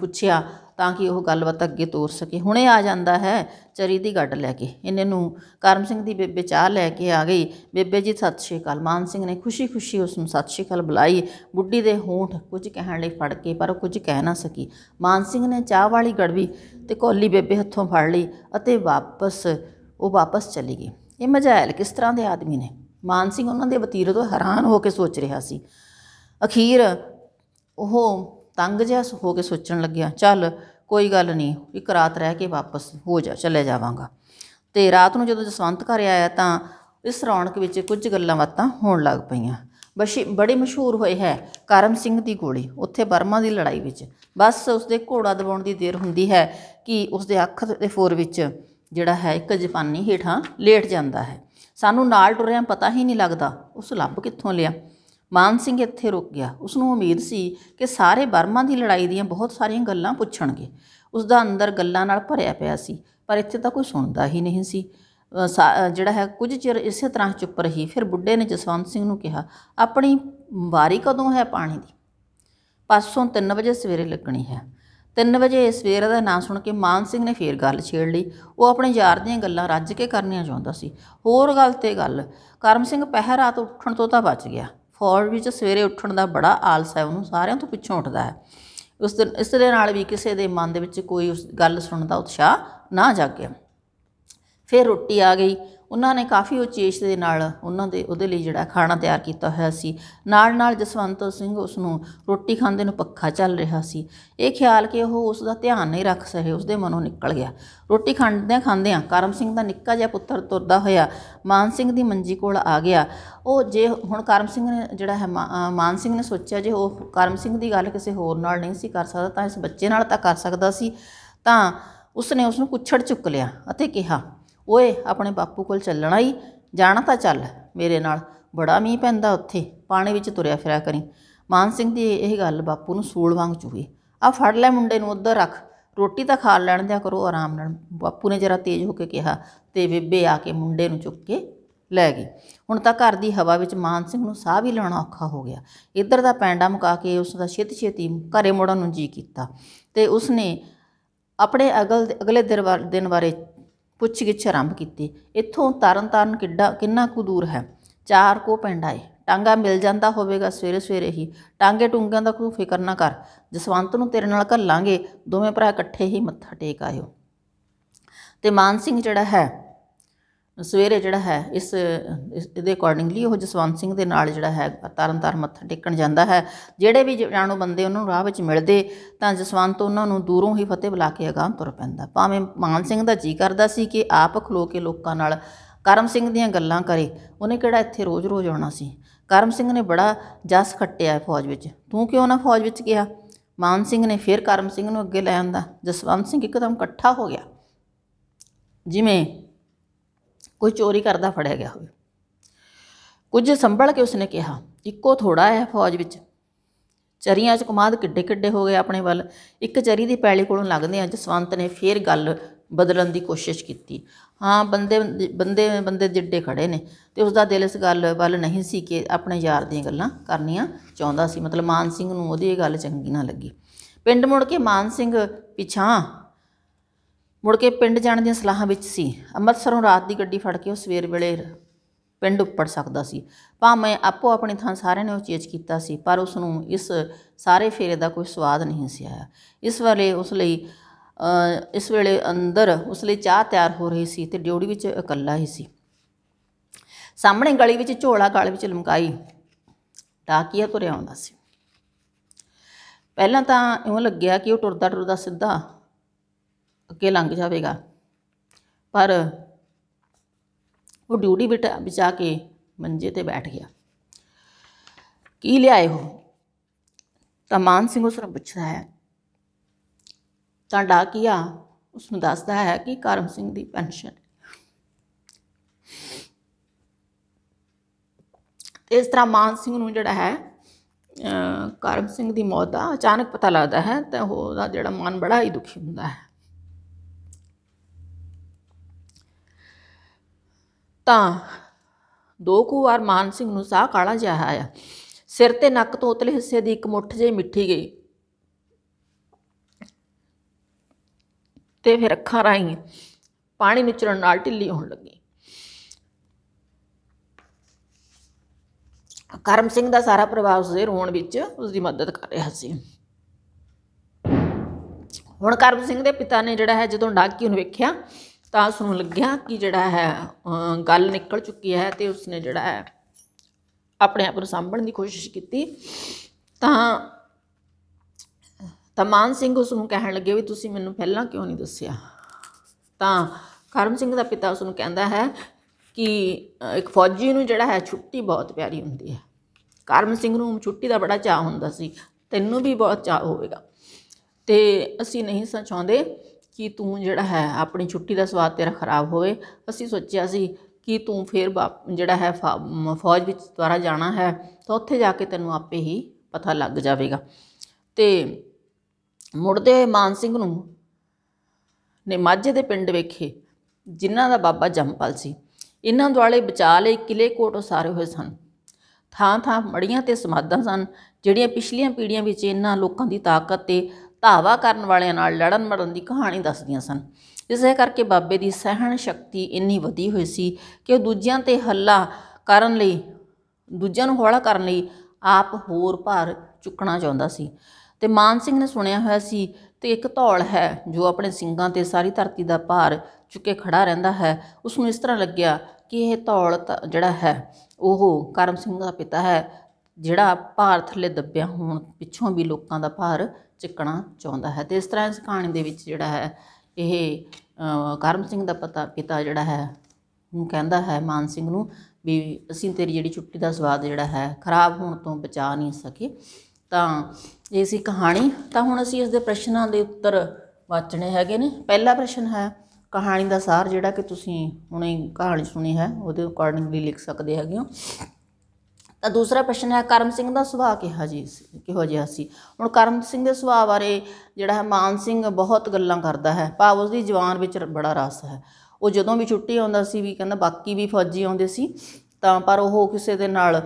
ਪੁੱਛਿਆ ਤਾਂ ਕਿ ਉਹ ਗੱਲਬਾਤ ਅੱਗੇ ਤੋਰ ਸਕੇ ਹੁਣੇ ਆ ਜਾਂਦਾ ਹੈ ਚਰੀ ਦੀ ਗੱਡ ਲੈ ਕੇ ਇਹਨੇ ਨੂੰ ਕਰਮ ਸਿੰਘ ਦੀ ਬੇਬੇ ਚਾਹ ਲੈ ਕੇ ਆ ਗਈ ਬੇਬੇ ਜੀ ਸਤਿ ਸ਼੍ਰੀ ਅਕਾਲ ਮਾਨ ਸਿੰਘ ਨੇ ਖੁਸ਼ੀ-ਖੁਸ਼ੀ ਉਸ ਨੂੰ ਸਤਿ ਸ਼੍ਰੀ ਅਕਾਲ ਬੁਲਾਈ ਬੁੱਢੀ ਦੇ ਹੋਂਠ ਕੁਝ ਕਹਿਣ ਲਈ ਫੜ ਕੇ ਪਰ ਉਹ ਕੁਝ ਕਹਿ ਨਾ ਸਕੀ ਮਾਨ ਸਿੰਘ ਨੇ ਚਾਹ ਵਾਲੀ ਗੜਵੀ ਤੇ ਕੋਲੀ ਬੇਬੇ ਹੱਥੋਂ ਫੜ ਲਈ ਅਤੇ ਵਾਪਸ ਉਹ ਵਾਪਸ ਚਲੀ ਗਈ ਇਹ ਮਜਾਇਲ ਕਿਸ ਤਰ੍ਹਾਂ ਦੇ ਆਦਮੀ ਨੇ ਮਾਨ ਸਿੰਘ ਉਹਨਾਂ ਦੇ ਵਤੀਰੇ ਤੋਂ ਹੈਰਾਨ ਹੋ ਕੇ ਸੋਚ ਰਿਹਾ ਸੀ ਅਖੀਰ ਉਹ ਤੰਗ ਜਿਹਾ ਹੋ ਕੇ ਸੋਚਣ ਲੱਗਿਆ ਚੱਲ ਕੋਈ ਗੱਲ ਨਹੀਂ ਇੱਕ ਰਾਤ ਰਹਿ ਕੇ ਵਾਪਸ ਹੋ ਜਾ ਚਲੇ ਜਾਵਾਂਗਾ ਤੇ ਰਾਤ ਨੂੰ ਜਦੋਂ ਜਸਵੰਤ ਘਰ ਆਇਆ ਤਾਂ ਇਸ ਰੌਣਕ ਵਿੱਚ ਕੁਝ ਗੱਲਾਂ ਬਾਤਾਂ ਹੋਣ ਲੱਗ ਪਈਆਂ ਬਸ਼ੀ ਬੜੀ ਮਸ਼ਹੂਰ ਹੋਈ ਹੈ ਕਰਮ ਸਿੰਘ ਦੀ ਗੋਲੀ ਉੱਥੇ ਬਰਮਾ ਦੀ ਲੜਾਈ ਵਿੱਚ ਬਸ ਉਸਦੇ ਘੋੜਾ ਦਬਾਉਣ ਦੀ ਦੇਰ ਹੁੰਦੀ ਹੈ ਕਿ ਉਸਦੇ ਅੱਖ ਦੇ ਫੋਰ ਵਿੱਚ ਜਿਹੜਾ ਹੈ ਇੱਕ ਜਪਾਨੀ ਹੀਠਾਂ ਲੇਟ ਜਾਂਦਾ ਹੈ ਸਾਨੂੰ ਨਾਲ ਟੁਰਿਆਂ ਪਤਾ ਹੀ ਨਹੀਂ ਲੱਗਦਾ ਉਸ ਲੱਭ ਕਿੱਥੋਂ ਲਿਆ ਮਾਨ ਸਿੰਘ ਇੱਥੇ ਰੁਕ ਗਿਆ ਉਸ ਨੂੰ ਉਮੀਦ ਸੀ ਕਿ ਸਾਰੇ ਬਰਮਾ ਦੀ ਲੜਾਈ ਦੀਆਂ ਬਹੁਤ ਸਾਰੀਆਂ ਗੱਲਾਂ ਪੁੱਛਣਗੇ ਉਸ ਦਾ ਅੰਦਰ ਗੱਲਾਂ ਨਾਲ ਭਰਿਆ ਪਿਆ ਸੀ ਪਰ ਇੱਥੇ ਤਾਂ ਕੋਈ ਸੁਣਦਾ ਹੀ ਨਹੀਂ ਸੀ ਜਿਹੜਾ ਹੈ ਕੁਝ ਚਿਰ ਇਸੇ ਤਰ੍ਹਾਂ ਚੁੱਪ ਰਹੀ ਫਿਰ ਬੁੱਢੇ ਨੇ ਜਸਵੰਤ ਸਿੰਘ ਨੂੰ ਕਿਹਾ ਆਪਣੀ ਵਾਰੀ ਕਦੋਂ ਹੈ ਪਾਣੀ ਦੀ ਪਾਸੋਂ 3 ਵਜੇ ਸਵੇਰੇ ਲੱਗਣੀ ਹੈ 3 ਵਜੇ ਸਵੇਰ ਦਾ ਨਾਂ ਸੁਣ ਕੇ ਮਾਨ ਸਿੰਘ ਨੇ ਫੇਰ ਗੱਲ ਛੇੜ ਲਈ ਉਹ ਆਪਣੇ ਯਾਰ ਦੀਆਂ ਗੱਲਾਂ ਰੱਜ ਕੇ ਕਰਨੀਆਂ ਚਾਹੁੰਦਾ ਸੀ ਹੋਰ ਗੱਲ ਤੇ ਗੱਲ ਕਰਮ ਸਿੰਘ ਪਹਿਰ ਰਾਤ ਉੱਠਣ ਤੋਂ ਤਾਂ ਬਚ ਗਿਆ ਫੌਜ ਵਿੱਚ ਸਵੇਰੇ ਉੱਠਣ ਦਾ ਬੜਾ ਆਲਸ ਹੈ ਉਹਨੂੰ ਸਾਰਿਆਂ ਤੋਂ ਪਿੱਛੋਂ ਉੱਠਦਾ ਹੈ ਉਸ ਦਿਨ ਇਸ ਦੇ ਨਾਲ ਵੀ ਕਿਸੇ ਦੇ ਮਨ ਦੇ ਵਿੱਚ ਕੋਈ ਉਸ ਗੱਲ ਸੁਣਨ ਦਾ ਉਤਸ਼ਾਹ ਨਾ ਜਾਗਿਆ ਫਿਰ ਰੋਟੀ ਆ ਗਈ ਉਹਨਾਂ ਨੇ ਕਾਫੀ ਉਚੇਸ਼ ਦੇ ਨਾਲ ਉਹਨਾਂ ਦੇ ਉਹਦੇ ਲਈ ਜਿਹੜਾ ਖਾਣਾ ਤਿਆਰ ਕੀਤਾ ਹੋਇਆ ਸੀ ਨਾਲ ਨਾਲ ਜਸਵੰਤ ਸਿੰਘ ਉਸ ਨੂੰ ਰੋਟੀ ਖਾਂਦੇ ਨੂੰ ਪੱਖਾ ਚੱਲ ਰਿਹਾ ਸੀ ਇਹ ਖਿਆਲ ਕਿ ਉਹ ਉਸ ਦਾ ਧਿਆਨ ਨਹੀਂ ਰੱਖ ਸਕੇ ਉਸ ਦੇ ਮਨੋਂ ਨਿਕਲ ਗਿਆ ਰੋਟੀ ਖਾਂਦਿਆਂ ਆ ਕਰਮ ਸਿੰਘ ਦਾ ਨਿੱਕਾ ਜਿਹਾ ਪੁੱਤਰ ਤੁਰਦਾ ਹੋਇਆ ਮਾਨ ਸਿੰਘ ਦੀ ਮੰਜੀ ਕੋਲ ਆ ਗਿਆ ਉਹ ਜੇ ਹੁਣ ਕਰਮ ਸਿੰਘ ਨੇ ਜਿਹੜਾ ਹੈ ਮਾਨ ਸਿੰਘ ਨੇ ਸੋਚਿਆ ਜੇ ਉਹ ਕਰਮ ਸਿੰਘ ਦੀ ਗੱਲ ਕਿਸੇ ਹੋਰ ਨਾਲ ਨਹੀਂ ਸੀ ਕਰ ਸਕਦਾ ਤਾਂ ਇਸ ਬੱਚੇ ਨਾਲ ਤਾਂ ਕਰ ਸਕਦਾ ਸੀ ਤਾਂ ਉਸਨੇ ਉਸ ਨੂੰ ਕੁੱਛੜ ਚੁੱਕ ਲਿਆ ਅਤੇ ਕਿਹਾ ਓਏ ਆਪਣੇ ਬਾਪੂ ਕੋਲ ਚੱਲਣਾ ਹੀ ਜਾਣਾ ਤਾਂ ਚੱਲ ਮੇਰੇ ਨਾਲ ਬੜਾ ਮੀਂਹ ਪੈਂਦਾ ਉੱਥੇ ਪਾਣੀ ਵਿੱਚ ਤੁਰਿਆ ਫਿਰਿਆ ਕਰੀ ਮਾਨ ਸਿੰਘ ਦੀ ਇਹ ਗੱਲ ਬਾਪੂ ਨੂੰ ਸੂਲ ਵਾਂਗ ਚੁਹੀ ਆ ਫੜ ਲੈ ਮੁੰਡੇ ਨੂੰ ਉੱਧਰ ਰੱਖ ਰੋਟੀ ਤਾਂ ਖਾ ਲੈਣ ਦਿਆ ਕਰੋ ਆਰਾਮ ਨਾਲ ਬਾਪੂ ਨੇ ਜਰਾ ਤੇਜ਼ ਹੋ ਕੇ ਕਿਹਾ ਤੇ ਬੇਬੇ ਆ ਕੇ ਮੁੰਡੇ ਨੂੰ ਚੁੱਕ ਕੇ ਲੈ ਗਈ ਹੁਣ ਤਾਂ ਘਰ ਦੀ ਹਵਾ ਵਿੱਚ ਮਾਨ ਸਿੰਘ ਨੂੰ ਸਾਹ ਵੀ ਲੈਣਾ ਔਖਾ ਹੋ ਗਿਆ ਇੱਧਰ ਦਾ ਪੈਂਡਾ ਮੁਕਾ ਕੇ ਉਸ ਦਾ ਛੇਤੀ ਛੇਤੀ ਘਰੇ ਮੋੜਨ ਨੂੰ ਜੀ ਕੀਤਾ ਤੇ ਉਸ ਨੇ ਆਪਣੇ ਅਗਲੇ ਅਗਲੇ ਦਿਨ ਬਾਰੇ ਪੁੱਛਗਿੱਛ ਆਰੰਭ ਕੀਤੀ ਇੱਥੋਂ ਤਰਨਤਾਰਨ ਕਿੱਡਾ ਕਿੰਨਾ ਕੁ ਦੂਰ ਹੈ ਚਾਰ ਕੋ ਪਿੰਡ ਆਏ ਟਾਂਗਾ ਮਿਲ ਜਾਂਦਾ ਹੋਵੇਗਾ ਸਵੇਰੇ ਸਵੇਰੇ ਹੀ ਟਾਂਗੇ ਟੁੰਗਿਆਂ ਦਾ ਕੋਈ ਫਿਕਰ ਨਾ ਕਰ ਜਸਵੰਤ ਨੂੰ ਤੇਰੇ ਨਾਲ ਘੱਲਾਂਗੇ ਦੋਵੇਂ ਭਰਾ ਇਕੱਠੇ ਹੀ ਮੱਥਾ ਟੇਕ ਆਇਓ ਤੇ ਮਾਨ ਸਿੰਘ ਜਿਹੜਾ ਹੈ ਸਵੇਰੇ ਜਿਹੜਾ ਹੈ ਇਸ ਇਹਦੇ ਅਕੋਰਡਿੰਗਲੀ ਉਹ ਜਸਵੰਤ ਸਿੰਘ ਦੇ ਨਾਲ ਜਿਹੜਾ ਹੈ ਤਰਨਤਾਰ ਮੱਥਾ ਟੇਕਣ ਜਾਂਦਾ ਹੈ ਜਿਹੜੇ ਵੀ ਜਾਣੋ ਬੰਦੇ ਉਹਨਾਂ ਨੂੰ ਰਾਹ ਵਿੱਚ ਮਿਲਦੇ ਤਾਂ ਜਸਵੰਤ ਉਹਨਾਂ ਨੂੰ ਦੂਰੋਂ ਹੀ ਫਤਿਹ ਬੁਲਾ ਕੇ ਅਗਾਹ ਤੁਰ ਪੈਂਦਾ ਭਾਵੇਂ ਮਾਨ ਸਿੰਘ ਦਾ ਜੀ ਕਰਦਾ ਸੀ ਕਿ ਆਪ ਖਲੋ ਕੇ ਲੋਕਾਂ ਨਾਲ ਕਰਮ ਸਿੰਘ ਦੀਆਂ ਗੱਲਾਂ ਕਰੇ ਉਹਨੇ ਕਿਹੜਾ ਇੱਥੇ ਰੋਜ਼-ਰੋਜ਼ ਆਉਣਾ ਸੀ ਕਰਮ ਸਿੰਘ ਨੇ ਬੜਾ ਜਸ ਖੱਟਿਆ ਫੌਜ ਵਿੱਚ ਤੂੰ ਕਿਉਂ ਨਾ ਫੌਜ ਵਿੱਚ ਗਿਆ ਮਾਨ ਸਿੰਘ ਨੇ ਫਿਰ ਕਰਮ ਸਿੰਘ ਨੂੰ ਅੱਗੇ ਲੈ ਆਂਦਾ ਜਸਵੰਤ ਸਿੰਘ ਇੱਕਦਮ ਇਕੱਠਾ ਹੋ ਗਿਆ ਜਿਵੇਂ ਕੋਈ ਚੋਰੀ ਕਰਦਾ ਫੜਿਆ ਗਿਆ ਹੋਵੇ ਕੁਝ ਸੰਭਲ ਕੇ ਉਸਨੇ ਕਿਹਾ ਇੱਕੋ ਥੋੜਾ ਹੈ ਫੌਜ ਵਿੱਚ ਚਰੀਆਂ 'ਚ ਕਮਾਦ ਕਿੱਡੇ ਕਿੱਡੇ ਹੋ ਗਏ ਆਪਣੇ ਵੱਲ ਇੱਕ ਚਰੀ ਦੀ ਪੈਲੀ ਕੋਲੋਂ ਲੱਗਦੇ ਆ ਜਸਵੰਤ ਨੇ ਫੇਰ ਗੱਲ ਬਦਲਣ ਦੀ ਕੋਸ਼ਿਸ਼ ਕੀਤੀ ਹਾਂ ਬੰਦੇ ਬੰਦੇ ਬੰਦੇ ਜਿੱਡੇ ਖੜੇ ਨੇ ਤੇ ਉਸ ਦਾ ਦਿਲ ਇਸ ਗੱਲ ਵੱਲ ਨਹੀਂ ਸੀ ਕਿ ਆਪਣੇ ਯਾਰ ਦੀਆਂ ਗੱਲਾਂ ਕਰਨੀਆਂ ਚਾਹੁੰਦਾ ਸੀ ਮਤਲਬ ਮਾਨ ਸਿੰਘ ਨੂੰ ਉਹਦੀ ਇਹ ਗੱਲ ਚੰਗੀ ਨਾ ਲੱਗੀ ਪਿੰਡ ਮੁੜ ਕੇ ਮਾਨ ਸਿੰਘ ਪਿਛਾਂ ਮੁੜ ਕੇ ਪਿੰਡ ਜਾਣ ਦੀਆਂ ਸਲਾਹਾਂ ਵਿੱਚ ਸੀ ਅੰਮ੍ਰਿਤਸਰੋਂ ਰਾਤ ਦੀ ਗੱਡੀ ਫੜ ਕੇ ਉਹ ਸਵੇਰ ਵੇਲੇ ਪਿੰਡ ਉੱਪਰ ਸਕਦਾ ਸੀ ਭਾਵੇਂ ਆਪੋ ਆਪਣੀ ਥਾਂ ਸਾਰਿਆਂ ਨੇ ਉਹ ਚੀਜ਼ ਕੀਤਾ ਸੀ ਪਰ ਉਸ ਨੂੰ ਇਸ ਸਾਰੇ ਫੇਰੇ ਦਾ ਕੋਈ ਸਵਾਦ ਨਹੀਂ ਸੀ ਆਇਆ ਇਸ ਵੇਲੇ ਉਸ ਲਈ ਇਸ ਵੇਲੇ ਅੰਦਰ ਉਸ ਲਈ ਚਾਹ ਤਿਆਰ ਹੋ ਰਹੀ ਸੀ ਤੇ ਡਿਊੜੀ ਵਿੱਚ ਇਕੱਲਾ ਹੀ ਸੀ ਸਾਹਮਣੇ ਗਲੀ ਵਿੱਚ ਝੋਲਾ ਗਲ ਵਿੱਚ ਲਮਕਾਈ ਡਾਕੀਆ ਤੁਰਿਆ ਆਉਂਦਾ ਸੀ ਪਹਿਲਾਂ ਤਾਂ ਇਉਂ ਲੱਗਿਆ ਕਿ ਉਹ ਟੁਰਦਾ ਟੁਰਦਾ ਸਿੱਧਾ ਅੱਗੇ ਲੰਘ ਜਾਵੇਗਾ ਪਰ ਉਹ ਡਿਊਟੀ ਬਿਟਾ ਵਿਚਾ ਕੇ ਮੰਜੇ ਤੇ ਬੈਠ ਗਿਆ ਕੀ ਲਿਆਏ ਹੋ ਤਾਂ ਮਾਨ ਸਿੰਘ ਉਸ ਨੂੰ ਪੁੱਛਦਾ ਹੈ ਤਾਂ ਡਾਕੀਆ ਉਸ ਨੂੰ ਦੱਸਦਾ ਹੈ ਕਿ ਕਰਮ ਸਿੰਘ ਦੀ ਪੈਨਸ਼ਨ ਇਸ ਤਰ੍ਹਾਂ ਮਾਨ ਸਿੰਘ ਨੂੰ ਜਿਹੜਾ ਹੈ ਕਰਮ ਸਿੰਘ ਦੀ ਮੌਤ ਦਾ ਅਚਾਨਕ ਪਤਾ ਲੱਗਦਾ ਹੈ ਤਾਂ ਉਹਦਾ ਜਿਹੜਾ ਮਨ ਬੜਾ ਹੀ ਦੁਖੀ ਹੁੰਦਾ ਹੈ ਤਾਂ ਦੋ ਕੁ ਵਾਰ ਮਾਨ ਸਿੰਘ ਨੂੰ ਸਾਹ ਕਾਲਾ ਜਿਹਾ ਆਇਆ ਸਿਰ ਤੇ ਨੱਕ ਤੋਂ ਉਤਲੇ ਹਿੱਸੇ ਦੀ ਇੱਕ ਮੁੱਠ ਜਿਹੀ ਮਿੱਠੀ ਗਈ ਤੇ ਫਿਰ ਅੱਖਾਂ ਰਾਈ ਪਾਣੀ ਨਿਚਰਨ ਨਾਲ ਢਿੱਲੀ ਹੋਣ ਲੱਗੀ ਕਰਮ ਸਿੰਘ ਦਾ ਸਾਰਾ ਪਰਿਵਾਰ ਉਸਦੇ ਰੋਣ ਵਿੱਚ ਉਸਦੀ ਮਦਦ ਕਰ ਰਿਹਾ ਸੀ ਹੁਣ ਕਰਮ ਸਿੰਘ ਦੇ ਪਿਤਾ ਨੇ ਜਿਹੜਾ ਹੈ ਜਦੋਂ ਡਾਕੀ ਨੂੰ ਵੇਖਿਆ ਤਾਂ ਉਸ ਨੂੰ ਲੱਗਿਆ ਕਿ ਜਿਹੜਾ ਹੈ ਗੱਲ ਨਿਕਲ ਚੁੱਕੀ ਹੈ ਤੇ ਉਸਨੇ ਜਿਹੜਾ ਹੈ ਆਪਣੇ ਆਪ ਨੂੰ ਸੰਭਣ ਦੀ ਕੋਸ਼ਿਸ਼ ਕੀਤੀ ਤਾਂ ਤਾਂ ਮਾਨ ਸਿੰਘ ਉਸ ਨੂੰ ਕਹਿਣ ਲੱਗੇ ਵੀ ਤੁਸੀਂ ਮੈਨੂੰ ਪਹਿਲਾਂ ਕਿਉਂ ਨਹੀਂ ਦੱਸਿਆ ਤਾਂ ਕਰਮ ਸਿੰਘ ਦਾ ਪਿਤਾ ਉਸ ਨੂੰ ਕਹਿੰਦਾ ਹੈ ਕਿ ਇੱਕ ਫੌਜੀ ਨੂੰ ਜਿਹੜਾ ਹੈ ਛੁੱਟੀ ਬਹੁਤ ਪਿਆਰੀ ਹੁੰਦੀ ਹੈ ਕਰਮ ਸਿੰਘ ਨੂੰ ਛੁੱਟੀ ਦਾ ਬੜਾ ਚਾਹ ਹੁੰਦਾ ਸੀ ਤੈਨੂੰ ਵੀ ਬਹੁਤ ਚਾਹ ਹੋਵੇਗਾ ਤੇ ਅਸੀਂ ਨਹੀਂ ਸਚਾਉਂਦੇ ਕਿ ਤੂੰ ਜਿਹੜਾ ਹੈ ਆਪਣੀ ਛੁੱਟੀ ਦਾ ਸਵਾਦ ਤੇਰਾ ਖਰਾਬ ਹੋਵੇ ਅਸੀਂ ਸੋਚਿਆ ਸੀ ਕਿ ਤੂੰ ਫੇਰ ਜਿਹੜਾ ਹੈ ਫੌਜ ਵਿੱਚ ਦੁਆਰਾ ਜਾਣਾ ਹੈ ਤਾਂ ਉੱਥੇ ਜਾ ਕੇ ਤੈਨੂੰ ਆਪੇ ਹੀ ਪਤਾ ਲੱਗ ਜਾਵੇਗਾ ਤੇ ਮੁੜਦੇ ਮਾਨ ਸਿੰਘ ਨੂੰ ਨੇ ਮਾਝੇ ਦੇ ਪਿੰਡ ਵੇਖੇ ਜਿਨ੍ਹਾਂ ਦਾ ਬਾਬਾ ਜੰਪਲ ਸੀ ਇਹਨਾਂ ਦੁਆਲੇ ਬਚਾ ਲਏ ਕਿਲੇ ਕੋਟ ਸਾਰੇ ਹੋਏ ਸਨ ਥਾਂ ਥਾਂ ਮੜੀਆਂ ਤੇ ਸਮਾਧਾਂ ਸਨ ਜਿਹੜੀਆਂ ਪਿਛਲੀਆਂ ਪੀੜ੍ਹੀਆਂ ਵਿੱਚ ਇਹਨਾਂ ਲੋਕਾਂ ਦੀ ਤਾਕਤ ਤੇ ਧਾਵਾ ਕਰਨ ਵਾਲਿਆਂ ਨਾਲ ਲੜਨ ਮੜਨ ਦੀ ਕਹਾਣੀ ਦੱਸਦੀਆਂ ਸਨ ਇਸੇ ਕਰਕੇ ਬਾਬੇ ਦੀ ਸਹਿਣ ਸ਼ਕਤੀ ਇੰਨੀ ਵਧੀ ਹੋਈ ਸੀ ਕਿ ਉਹ ਦੂਜਿਆਂ ਤੇ ਹੱਲਾ ਕਰਨ ਲਈ ਦੂਜਿਆਂ ਨੂੰ ਹੌਲਾ ਕਰਨ ਲਈ ਆਪ ਹੋਰ ਭਾਰ ਚੁੱਕਣਾ ਚਾਹੁੰਦਾ ਸੀ ਤੇ ਮਾਨ ਸਿੰਘ ਨੇ ਸੁਣਿਆ ਹੋਇਆ ਸੀ ਤੇ ਇੱਕ ਧੌਲ ਹੈ ਜੋ ਆਪਣੇ ਸਿੰਘਾਂ ਤੇ ਸਾਰੀ ਧਰਤੀ ਦਾ ਭਾਰ ਚੁੱਕੇ ਖੜਾ ਰਹਿੰਦਾ ਹੈ ਉਸ ਨੂੰ ਇਸ ਤਰ੍ਹਾਂ ਲੱਗਿਆ ਕਿ ਇਹ ਧੌਲ ਜਿਹੜਾ ਹੈ ਉਹ ਕਰਮ ਸਿੰਘ ਦਾ ਪਿਤਾ ਹੈ ਜਿਹੜਾ ਭਾਰ ਥੱਲੇ ਦੱਬਿਆ ਹੋਣ ਪਿੱਛੋਂ ਵੀ ਲੋਕਾਂ ਦਾ ਭਾਰ ਚੱਕਣਾ ਚਾਹੁੰਦਾ ਹੈ ਤੇ ਇਸ ਤਰ੍ਹਾਂ ਇਸ ਕਹਾਣੀ ਦੇ ਵਿੱਚ ਜਿਹੜਾ ਹੈ ਇਹ ਕਰਮ ਸਿੰਘ ਦਾ ਪਤਾ ਪਿਤਾ ਜਿਹੜਾ ਹੈ ਉਹ ਕਹਿੰਦਾ ਹੈ ਮਾਨ ਸਿੰਘ ਨੂੰ ਵੀ ਅਸੀਂ ਤੇਰੀ ਜਿਹੜੀ ਛੁੱਟੀ ਦਾ ਸਵਾਦ ਜਿਹੜਾ ਹੈ ਖਰਾਬ ਹੋਣ ਤੋਂ ਬਚਾ ਨਹੀਂ ਸਕੇ ਤਾਂ ਇਹ ਸੀ ਕਹਾਣੀ ਤਾਂ ਹੁਣ ਅਸੀਂ ਇਸ ਦੇ ਪ੍ਰਸ਼ਨਾਂ ਦੇ ਉੱਤਰ ਵਾਚਣੇ ਹੈਗੇ ਨੇ ਪਹਿਲਾ ਪ੍ਰਸ਼ਨ ਹੈ ਕਹਾਣੀ ਦਾ ਸਾਰ ਜਿਹੜਾ ਕਿ ਤੁਸੀਂ ਹੁਣੇ ਕਹਾਣੀ ਸੁਣੀ ਹੈ ਉਹਦੇ ਅਕੋਰਡਿੰਗਲੀ ਲਿਖ ਸਕਦੇ ਹੈਗੇ ਹੋ ਤਾਂ ਦੂਸਰਾ ਪ੍ਰਸ਼ਨ ਹੈ ਕਰਮ ਸਿੰਘ ਦਾ ਸੁਭਾਅ ਕਿਹਾ ਜੀ ਕਿਹੋ ਜਿਹਾ ਸੀ ਹੁਣ ਕਰਮ ਸਿੰਘ ਦੇ ਸੁਭਾਅ ਬਾਰੇ ਜਿਹੜਾ ਹੈ ਮਾਨ ਸਿੰਘ ਬਹੁਤ ਗੱਲਾਂ ਕਰਦਾ ਹੈ ਭਾਵ ਉਸ ਦੀ ਜਵਾਨ ਵਿੱਚ ਬੜਾ ਰਸ ਹੈ ਉਹ ਜਦੋਂ ਵੀ ਛੁੱਟੀ ਆਉਂਦਾ ਸੀ ਵੀ ਕਹਿੰਦਾ ਬਾਕੀ ਵੀ ਫੌਜੀ ਆਉਂਦੇ ਸੀ ਤਾਂ ਪਰ ਉਹ ਕਿਸੇ ਦੇ ਨਾਲ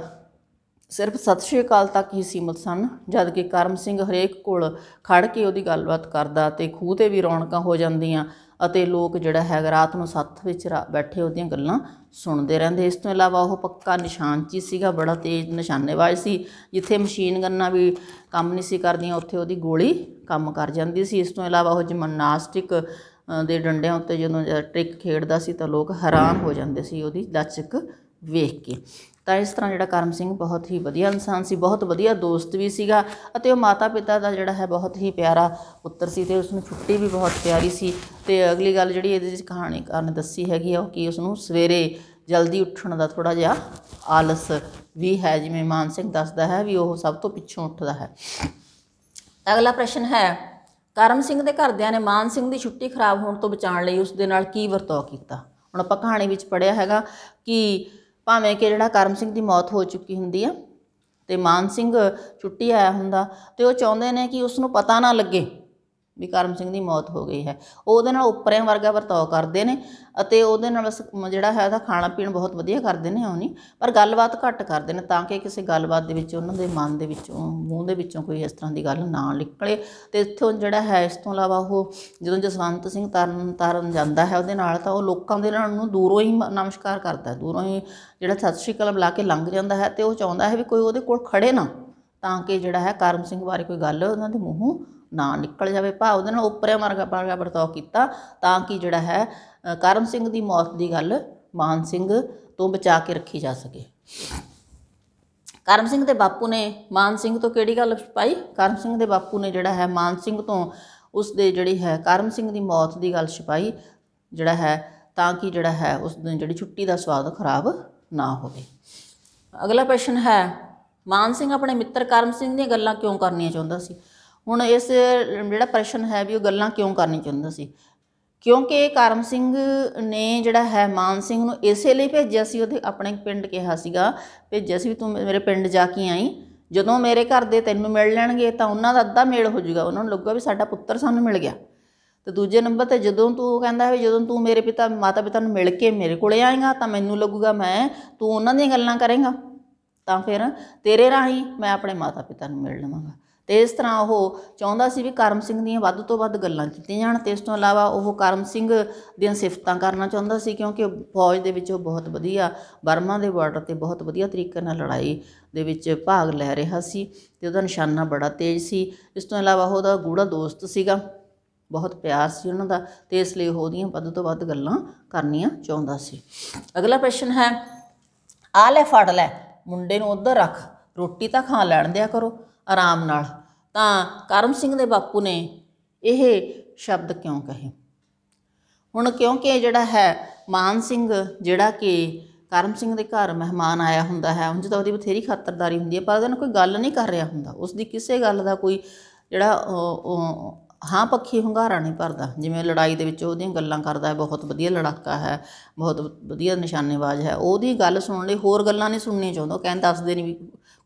ਸਿਰਫ ਸਤਿ ਸ਼੍ਰੀ ਅਕਾਲ ਤੱਕ ਹੀ ਸੀਮਤ ਸਨ ਜਦ ਕਿ ਕਰਮ ਸਿੰਘ ਹਰੇਕ ਕੋਲ ਖੜ ਕੇ ਉਹਦੀ ਗੱਲਬਾਤ ਕਰਦਾ ਤੇ ਖੂਹ ਤੇ ਵੀ ਰੌਣਕਾਂ ਹੋ ਜਾਂਦੀਆਂ ਅਤੇ ਲੋਕ ਜਿਹੜਾ ਹੈਗਾ ਰਾਤ ਨੂੰ ਸੱਥ ਵਿੱਚ ਬੈਠੇ ਉਹਦੀਆਂ ਗੱਲਾਂ ਸੁਣਦੇ ਰਹਿੰਦੇ ਇਸ ਤੋਂ ਇਲਾਵਾ ਉਹ ਪੱਕਾ ਨਿਸ਼ਾਨਚੀ ਸੀਗਾ ਬੜਾ ਤੇਜ਼ ਨਿਸ਼ਾਨੇਬਾਜ਼ ਸੀ ਜਿੱਥੇ ਮਸ਼ੀਨ ਗੰਨਾ ਵੀ ਕੰਮ ਨਹੀਂ ਸੀ ਕਰਦੀਆਂ ਉੱਥੇ ਉਹਦੀ ਗੋਲੀ ਕੰਮ ਕਰ ਜਾਂਦੀ ਸੀ ਇਸ ਤੋਂ ਇਲਾਵਾ ਉਹ ਜਿਮਨਾਸਟਿਕ ਦੇ ਡੰਡਿਆਂ ਉੱਤੇ ਜਦੋਂ ਟ੍ਰਿਕ ਖੇਡਦਾ ਸੀ ਤਾਂ ਲੋਕ ਹੈਰਾਨ ਹੋ ਜਾਂਦੇ ਸੀ ਉਹਦੀ ਲਚਕ ਵੇਖ ਕੇ ਤਾਂ ਇਸ ਤਰ੍ਹਾਂ ਜਿਹੜਾ ਕਰਮ ਸਿੰਘ ਬਹੁਤ ਹੀ ਵਧੀਆ ਇਨਸਾਨ ਸੀ ਬਹੁਤ ਵਧੀਆ ਦੋਸਤ ਵੀ ਸੀਗਾ ਅਤੇ ਉਹ ਮਾਤਾ ਪਿਤਾ ਦਾ ਜਿਹੜਾ ਹੈ ਬਹੁਤ ਹੀ ਪਿਆਰਾ ਪੁੱਤਰ ਸੀ ਤੇ ਉਸ ਨੂੰ ਛੁੱਟੀ ਵੀ ਬਹੁਤ ਪਿਆਰੀ ਸੀ ਤੇ ਅਗਲੀ ਗੱਲ ਜਿਹੜੀ ਇਹਦੇ ਵਿੱਚ ਕਹਾਣੀ ਕਰਨ ਦੱਸੀ ਹੈਗੀ ਆ ਉਹ ਕਿ ਉਸ ਨੂੰ ਸਵੇਰੇ ਜਲਦੀ ਉੱਠਣ ਦਾ ਥੋੜਾ ਜਿਹਾ ਆਲਸ ਵੀ ਹੈ ਜਿਵੇਂ ਮਾਨ ਸਿੰਘ ਦੱਸਦਾ ਹੈ ਵੀ ਉਹ ਸਭ ਤੋਂ ਪਿੱਛੋਂ ਉੱਠਦਾ ਹੈ ਅਗਲਾ ਪ੍ਰਸ਼ਨ ਹੈ ਕਰਮ ਸਿੰਘ ਦੇ ਘਰਦਿਆਂ ਨੇ ਮਾਨ ਸਿੰਘ ਦੀ ਛੁੱਟੀ ਖਰਾਬ ਹੋਣ ਤੋਂ ਬਚਾਉਣ ਲਈ ਉਸ ਦੇ ਨਾਲ ਕੀ ਵਰਤੋਂ ਕੀਤਾ ਹੁਣ ਆਪਾਂ ਕਹਾਣੀ ਵਿੱਚ ਪੜਿਆ ਹੈਗਾ ਕਿ ਭਾਵੇਂ ਕਿ ਜਿਹੜਾ ਕਰਮ ਸਿੰਘ ਦੀ ਮੌਤ ਹੋ ਚੁੱਕੀ ਹੁੰਦੀ ਆ ਤੇ ਮਾਨ ਸਿੰਘ ਛੁੱਟੀ ਆਇਆ ਹੁੰਦਾ ਤੇ ਉਹ ਚਾਹੁੰਦੇ ਨੇ ਕਿ ਉਸ ਨੂੰ ਪਤਾ ਨਾ ਲੱਗੇ ਵੀ ਕਰਮ ਸਿੰਘ ਦੀ ਮੌਤ ਹੋ ਗਈ ਹੈ ਉਹਦੇ ਨਾਲ ਉਪਰਿਆਂ ਵਰਗਾ ਵਰਤਾਉ ਕਰਦੇ ਨੇ ਅਤੇ ਉਹਦੇ ਨਾਲ ਜਿਹੜਾ ਹੈ ਉਹਦਾ ਖਾਣਾ ਪੀਣ ਬਹੁਤ ਵਧੀਆ ਕਰਦੇ ਨੇ ਨਹੀਂ ਪਰ ਗੱਲਬਾਤ ਘੱਟ ਕਰਦੇ ਨੇ ਤਾਂ ਕਿ ਕਿਸੇ ਗੱਲਬਾਤ ਦੇ ਵਿੱਚ ਉਹਨਾਂ ਦੇ ਮਨ ਦੇ ਵਿੱਚੋਂ ਮੂੰਹ ਦੇ ਵਿੱਚੋਂ ਕੋਈ ਇਸ ਤਰ੍ਹਾਂ ਦੀ ਗੱਲ ਨਾ ਨਿਕਲੇ ਤੇ ਇੱਥੋਂ ਜਿਹੜਾ ਹੈ ਇਸ ਤੋਂ ਇਲਾਵਾ ਉਹ ਜਦੋਂ ਜਸਵੰਤ ਸਿੰਘ ਤਰਨ ਤਰਨ ਜਾਂਦਾ ਹੈ ਉਹਦੇ ਨਾਲ ਤਾਂ ਉਹ ਲੋਕਾਂ ਦੇ ਨਾਲ ਨੂੰ ਦੂਰੋਂ ਹੀ ਨਮਸਕਾਰ ਕਰਦਾ ਹੈ ਦੂਰੋਂ ਹੀ ਜਿਹੜਾ ਸਤਿ ਸ਼੍ਰੀ ਅਕਾਲ ਬੁਲਾ ਕੇ ਲੰਘ ਜਾਂਦਾ ਹੈ ਤੇ ਉਹ ਚਾਹੁੰਦਾ ਹੈ ਵੀ ਕੋਈ ਉਹਦੇ ਕੋਲ ਖੜੇ ਨਾ ਤਾਂ ਕਿ ਜਿਹੜਾ ਹੈ ਕਰਮ ਸਿੰਘ ਬਾਰੇ ਕੋਈ ਗੱਲ ਉਹਨਾਂ ਦੇ ਮੂੰਹੋਂ ਨਾ ਨਿਕਲ ਜਾਵੇ ਭਾ ਉਹਦੇ ਨਾਲ ਉਪਰੇ ਮਰਗਾ ਪਰਗਾ ਵਰਤਾਓ ਕੀਤਾ ਤਾਂ ਕਿ ਜਿਹੜਾ ਹੈ ਕਰਮ ਸਿੰਘ ਦੀ ਮੌਤ ਦੀ ਗੱਲ ਮਾਨ ਸਿੰਘ ਤੋਂ ਬਚਾ ਕੇ ਰੱਖੀ ਜਾ ਸਕੇ ਕਰਮ ਸਿੰਘ ਦੇ ਬਾਪੂ ਨੇ ਮਾਨ ਸਿੰਘ ਤੋਂ ਕਿਹੜੀ ਗੱਲ ਪਾਈ ਕਰਮ ਸਿੰਘ ਦੇ ਬਾਪੂ ਨੇ ਜਿਹੜਾ ਹੈ ਮਾਨ ਸਿੰਘ ਤੋਂ ਉਸ ਦੇ ਜਿਹੜੀ ਹੈ ਕਰਮ ਸਿੰਘ ਦੀ ਮੌਤ ਦੀ ਗੱਲ ਛਪਾਈ ਜਿਹੜਾ ਹੈ ਤਾਂ ਕਿ ਜਿਹੜਾ ਹੈ ਉਸ ਦਿਨ ਜਿਹੜੀ ਛੁੱਟੀ ਦਾ ਸਵਾਦ ਖਰਾਬ ਨਾ ਹੋਵੇ ਅਗਲਾ ਪ੍ਰਸ਼ਨ ਹੈ ਮਾਨ ਸਿੰਘ ਆਪਣੇ ਮਿੱਤਰ ਕਰਮ ਸਿੰਘ ਦੀਆਂ ਗੱਲਾਂ ਕਿਉਂ ਕਰਨੀਆਂ ਚਾਹੁੰਦਾ ਸੀ ਹੁਣ ਇਸ ਜਿਹੜਾ ਪ੍ਰਸ਼ਨ ਹੈ ਵੀ ਉਹ ਗੱਲਾਂ ਕਿਉਂ ਕਰਨੀ ਚਾਹੁੰਦਾ ਸੀ ਕਿਉਂਕਿ ਕਰਮ ਸਿੰਘ ਨੇ ਜਿਹੜਾ ਹੈ ਮਾਨ ਸਿੰਘ ਨੂੰ ਇਸੇ ਲਈ ਭੇਜਿਆ ਸੀ ਉਹਦੇ ਆਪਣੇ ਪਿੰਡ ਕਿਹਾ ਸੀਗਾ ਭੇਜਿਆ ਸੀ ਵੀ ਤੂੰ ਮੇਰੇ ਪਿੰਡ ਜਾ ਕੇ ਆਈ ਜਦੋਂ ਮੇਰੇ ਘਰ ਦੇ ਤੈਨੂੰ ਮਿਲ ਲੈਣਗੇ ਤਾਂ ਉਹਨਾਂ ਦਾ ਅੱਧਾ ਮੇਲ ਹੋ ਜਾਊਗਾ ਉਹਨਾਂ ਨੂੰ ਲੱਗੂਗਾ ਵੀ ਸਾਡਾ ਪੁੱਤਰ ਸਾਨੂੰ ਮਿਲ ਗਿਆ ਤੇ ਦੂਜੇ ਨੰਬਰ ਤੇ ਜਦੋਂ ਤੂੰ ਕਹਿੰਦਾ ਵੀ ਜਦੋਂ ਤੂੰ ਮੇਰੇ ਪਿਤਾ ਮਾਤਾ ਪਿਤਾ ਨੂੰ ਮਿਲ ਕੇ ਮੇਰੇ ਕੋਲੇ ਆਏਗਾ ਤਾਂ ਮੈਨੂੰ ਲੱਗੂਗਾ ਮੈਂ ਤੂੰ ਉਹਨਾਂ ਦੀਆਂ ਗੱਲਾਂ ਕਰੇਗਾ ਤਾਂ ਫਿਰ ਤੇਰੇ ਰਾਹੀਂ ਮੈਂ ਆਪਣੇ ਮਾਤਾ ਪਿਤਾ ਨੂੰ ਮਿਲ ਲਵਾਂਗਾ ਤੇ ਇਸ ਤਰ੍ਹਾਂ ਉਹ ਚਾਹੁੰਦਾ ਸੀ ਵੀ ਕਰਮ ਸਿੰਘ ਦੀਆਂ ਵੱਧ ਤੋਂ ਵੱਧ ਗੱਲਾਂ ਕੀਤੀਆਂ ਜਾਣ ਤੇ ਇਸ ਤੋਂ ਇਲਾਵਾ ਉਹ ਕਰਮ ਸਿੰਘ ਦੀਆਂ ਸਿਫਤਾਂ ਕਰਨਾ ਚਾਹੁੰਦਾ ਸੀ ਕਿਉਂਕਿ ਫੌਜ ਦੇ ਵਿੱਚ ਉਹ ਬਹੁਤ ਵਧੀਆ ਬਰਮਾ ਦੇ ਬਾਰਡਰ ਤੇ ਬਹੁਤ ਵਧੀਆ ਤਰੀਕੇ ਨਾਲ ਲੜਾਈ ਦੇ ਵਿੱਚ ਭਾਗ ਲੈ ਰਿਹਾ ਸੀ ਤੇ ਉਹਦਾ ਨਿਸ਼ਾਨਾ ਬੜਾ ਤੇਜ਼ ਸੀ ਇਸ ਤੋਂ ਇਲਾਵਾ ਉਹਦਾ ਗੂੜਾ ਦੋਸਤ ਸੀਗਾ ਬਹੁਤ ਪਿਆਰ ਸੀ ਉਹਨਾਂ ਦਾ ਤੇ ਇਸ ਲਈ ਉਹ ਉਹਦੀਆਂ ਵੱਧ ਤੋਂ ਵੱਧ ਗੱਲਾਂ ਕਰਨੀਆਂ ਚਾਹੁੰਦਾ ਸੀ ਅਗਲਾ ਪ੍ਰਸ਼ਨ ਹੈ ਆ ਲੈ ਫੜ ਲੈ ਮੁੰਡੇ ਨੂੰ ਉਧਰ ਰੱਖ ਰੋਟੀ ਤਾਂ ਖਾ ਲੈਣ ਦਿਆ ਕਰੋ ਆਰਾਮ ਨਾਲ ਤਾਂ ਕਰਮ ਸਿੰਘ ਦੇ ਬਾਪੂ ਨੇ ਇਹ ਸ਼ਬਦ ਕਿਉਂ ਕਹੇ ਹੁਣ ਕਿਉਂਕਿ ਜਿਹੜਾ ਹੈ ਮਾਨ ਸਿੰਘ ਜਿਹੜਾ ਕਿ ਕਰਮ ਸਿੰਘ ਦੇ ਘਰ ਮਹਿਮਾਨ ਆਇਆ ਹੁੰਦਾ ਹੈ ਉਂਝ ਤਾਂ ਉਹਦੀ ਬਥੇਰੀ ਖਾਤਰਦਾਰੀ ਹੁੰਦੀ ਹੈ ਪਰ ਉਹਦੇ ਨਾਲ ਕੋਈ ਗੱਲ ਨਹੀਂ ਕਰ ਰਿਹਾ ਹੁੰਦਾ ਉਸ ਦੀ ਕਿਸੇ ਗੱਲ ਦਾ ਕੋਈ ਜਿਹੜਾ ਹਾਂ ਪੱਖੀ ਹੰਗਾਰਾ ਨਹੀਂ ਭਰਦਾ ਜਿਵੇਂ ਲੜਾਈ ਦੇ ਵਿੱਚ ਉਹਦੀਆਂ ਗੱਲਾਂ ਕਰਦਾ ਹੈ ਬਹੁਤ ਵਧੀਆ ਲੜਾਕਾ ਹੈ ਬਹੁਤ ਵਧੀਆ ਨਿਸ਼ਾਨੇਬਾਜ਼ ਹੈ ਉਹਦੀ ਗੱਲ ਸੁਣਨ ਲਈ ਹੋਰ ਗੱਲਾਂ ਨਹੀਂ ਸੁਣਨੀਆਂ ਚਾਹੁੰਦਾ ਕਹਿੰਦਾ ਦੱਸਦੇ ਨਹੀਂ ਵੀ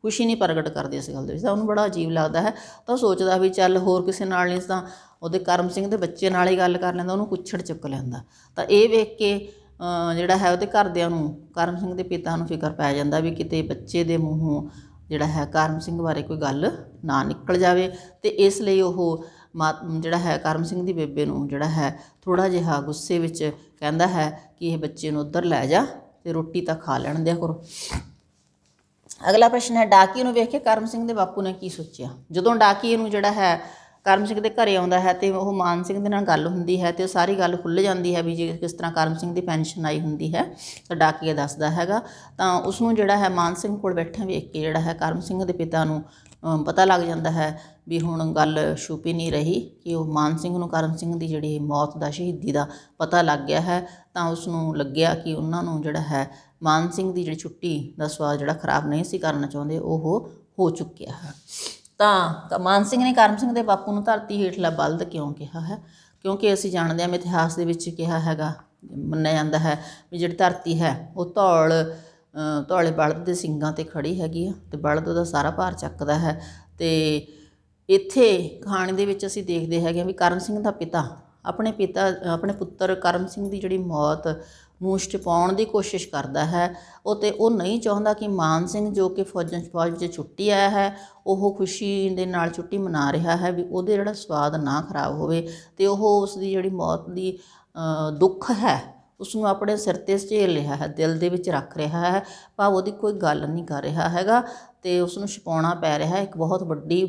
ਖੁਸ਼ੀ ਨਹੀਂ ਪ੍ਰਗਟ ਕਰਦੇ ਇਸ ਗੱਲ ਦੇ ਵਿੱਚ ਤਾਂ ਉਹਨੂੰ ਬੜਾ ਅਜੀਬ ਲੱਗਦਾ ਹੈ ਤਾਂ ਸੋਚਦਾ ਵੀ ਚੱਲ ਹੋਰ ਕਿਸੇ ਨਾਲ ਨਹੀਂ ਤਾਂ ਉਹਦੇ ਕਰਮ ਸਿੰਘ ਦੇ ਬੱਚੇ ਨਾਲ ਹੀ ਗੱਲ ਕਰ ਲੈਂਦਾ ਉਹਨੂੰ ਕੁੱਛੜ ਚੁੱਕ ਲੈਂਦਾ ਤਾਂ ਇਹ ਵੇਖ ਕੇ ਜਿਹੜਾ ਹੈ ਉਹਦੇ ਘਰਦਿਆਂ ਨੂੰ ਕਰਮ ਸਿੰਘ ਦੇ ਪਿਤਾ ਨੂੰ ਫਿਕਰ ਪੈ ਜਾਂਦਾ ਵੀ ਕਿਤੇ ਬੱਚੇ ਦੇ ਮੂੰਹੋਂ ਜਿਹੜਾ ਹੈ ਕਰਮ ਸਿੰਘ ਬਾਰੇ ਕੋਈ ਗੱਲ ਨਾ ਨਿਕਲ ਜਾਵੇ ਤੇ ਇਸ ਲਈ ਉਹ ਜਿਹੜਾ ਹੈ ਕਰਮ ਸਿੰਘ ਦੀ ਬੇਬੇ ਨੂੰ ਜਿਹੜਾ ਹੈ ਥੋੜਾ ਜਿਹਾ ਗੁੱਸੇ ਵਿੱਚ ਕਹਿੰਦਾ ਹੈ ਕਿ ਇਹ ਬੱਚੇ ਨੂੰ ਉੱਧਰ ਲੈ ਜਾ ਤੇ ਰੋਟੀ ਤਾਂ ਖਾ ਲੈਣ ਦਿਆ ਕਰੋ ਅਗਲਾ ਪ੍ਰਸ਼ਨ ਹੈ ਡਾਕੀ ਨੂੰ ਵੇਖ ਕੇ ਕਰਮ ਸਿੰਘ ਦੇ ਬਾਪੂ ਨੇ ਕੀ ਸੋਚਿਆ ਜਦੋਂ ਡਾਕੀ ਨੂੰ ਜਿਹੜਾ ਹੈ ਕਰਮ ਸਿੰਘ ਦੇ ਘਰੇ ਆਉਂਦਾ ਹੈ ਤੇ ਉਹ ਮਾਨ ਸਿੰਘ ਦੇ ਨਾਲ ਗੱਲ ਹੁੰਦੀ ਹੈ ਤੇ ਉਹ ਸਾਰੀ ਗੱਲ ਖੁੱਲ ਜਾਂਦੀ ਹੈ ਵੀ ਜੇ ਕਿਸ ਤਰ੍ਹਾਂ ਕਰਮ ਸਿੰਘ ਦੀ ਪੈਨਸ਼ਨ ਆਈ ਹੁੰਦੀ ਹੈ ਤਾਂ ਡਾਕੀਆ ਦੱਸਦਾ ਹੈਗਾ ਤਾਂ ਉਸ ਨੂੰ ਜਿਹੜਾ ਹੈ ਮਾਨ ਸਿੰਘ ਕੋਲ ਬੈਠਾ ਵੇਖ ਕੇ ਜਿਹੜਾ ਹੈ ਕਰਮ ਸਿੰਘ ਦੇ ਪਿਤਾ ਨੂੰ ਪਤਾ ਲੱਗ ਜਾਂਦਾ ਹੈ ਵੀ ਹੁਣ ਗੱਲ ਛੁਪੀ ਨਹੀਂ ਰਹੀ ਕਿ ਉਹ ਮਾਨ ਸਿੰਘ ਨੂੰ ਕਰਨ ਸਿੰਘ ਦੀ ਜਿਹੜੀ ਮੌਤ ਦਾ ਸ਼ਹੀਦੀ ਦਾ ਪਤਾ ਲੱਗ ਗਿਆ ਹੈ ਤਾਂ ਉਸ ਨੂੰ ਲੱਗਿਆ ਕਿ ਉਹਨਾਂ ਨੂੰ ਜਿਹੜਾ ਹੈ ਮਾਨ ਸਿੰਘ ਦੀ ਜਿਹੜੀ ਛੁੱਟੀ ਦਾ ਸਵਾਦ ਜਿਹੜਾ ਖਰਾਬ ਨਹੀਂ ਸੀ ਕਰਨਾ ਚਾਹੁੰਦੇ ਉਹ ਹੋ ਚੁੱਕਿਆ ਹੈ ਤਾਂ ਮਾਨ ਸਿੰਘ ਨੇ ਕਰਮ ਸਿੰਘ ਦੇ ਬਾਪੂ ਨੂੰ ਧਰਤੀ ਹੇਠਲਾ ਬਲਦ ਕਿਉਂ ਕਿਹਾ ਹੈ ਕਿਉਂਕਿ ਅਸੀਂ ਜਾਣਦੇ ਹਾਂ ਇਤਿਹਾਸ ਦੇ ਵਿੱਚ ਕਿਹਾ ਹੈਗਾ ਮੰਨਿਆ ਜਾਂਦਾ ਹੈ ਵੀ ਜਿਹੜੀ ਧਰਤੀ ਹੈ ਉਹ ਧੌਲ ਧੌਲੇ ਬਲਦ ਦੇ ਸਿੰਘਾਂ ਤੇ ਖੜੀ ਹੈਗੀ ਆ ਤੇ ਬਲਦ ਉਹਦਾ ਸਾਰਾ ਭਾਰ ਚੱਕਦਾ ਹੈ ਤੇ ਇੱਥੇ ਕਹਾਣੀ ਦੇ ਵਿੱਚ ਅਸੀਂ ਦੇਖਦੇ ਹੈਗੇ ਵੀ ਕਰਮ ਸਿੰਘ ਦਾ ਪਿਤਾ ਆਪਣੇ ਪਿਤਾ ਆਪਣੇ ਪੁੱਤਰ ਕਰਮ ਸਿੰਘ ਦੀ ਜਿਹੜੀ ਮੌਤ ਨੂੰ ਛਪਾਉਣ ਦੀ ਕੋਸ਼ਿਸ਼ ਕਰਦਾ ਹੈ ਉਹ ਤੇ ਉਹ ਨਹੀਂ ਚਾਹੁੰਦਾ ਕਿ ਮਾਨ ਸਿੰਘ ਜੋ ਕਿ ਫੌਜਾਂ ਫੌਜ ਵਿੱਚ ਛੁੱਟੀ ਆਇਆ ਹੈ ਉਹ ਖੁਸ਼ੀ ਦੇ ਨਾਲ ਛੁੱਟੀ ਮਨਾ ਰਿਹਾ ਹੈ ਵੀ ਉਹਦੇ ਜਿਹੜਾ ਸਵਾਦ ਨਾ ਖਰਾਬ ਹੋਵੇ ਤੇ ਉਹ ਉਸ ਦੀ ਜਿਹੜੀ ਮੌਤ ਦੀ ਦੁੱਖ ਹੈ ਉਸ ਨੂੰ ਆਪਣੇ ਸਿਰ ਤੇ ਝੇਲ ਲਿਆ ਹੈ ਦਿਲ ਦੇ ਵਿੱਚ ਰੱਖ ਰਿਹਾ ਹੈ ਭਾਵ ਉਹਦੀ ਕੋਈ ਗੱਲ ਨਹੀਂ ਕਰ ਰਿਹਾ ਹੈਗਾ ਤੇ ਉਸ ਨੂੰ ਛਪਾਉਣਾ ਪੈ ਰਿਹਾ ਹੈ ਇੱਕ ਬਹੁਤ ਵੱਡੀ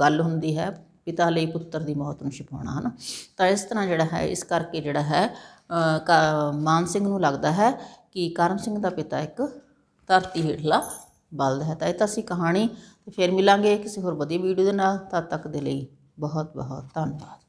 ਗੱਲ ਹੁੰਦੀ ਹੈ ਪਿਤਾ ਲਈ ਪੁੱਤਰ ਦੀ ਮੌਤ ਨੂੰ ਛਪਾਉਣਾ ਹਨ ਤਾਂ ਇਸ ਤਰ੍ਹਾਂ ਜਿਹੜਾ ਹੈ ਇਸ ਕਰਕੇ ਜਿਹੜਾ ਹੈ ਮਾਨ ਸਿੰਘ ਨੂੰ ਲੱਗਦਾ ਹੈ ਕਿ ਕਰਮ ਸਿੰਘ ਦਾ ਪਿਤਾ ਇੱਕ ਧਰਤੀ ਹੇਠਲਾ ਬਲਦ ਹੈ ਤਾਂ ਇਹ ਤਾਂ ਅਸੀਂ ਕਹਾਣੀ ਤੇ ਫਿਰ ਮਿਲਾਂਗੇ ਕਿਸੇ ਹੋਰ ਵਧੀਆ ਵੀਡੀਓ ਦੇ ਨਾਲ ਤਦ ਤੱਕ ਦੇ ਲਈ ਬਹੁਤ ਬਹੁਤ ਧੰਨਵਾਦ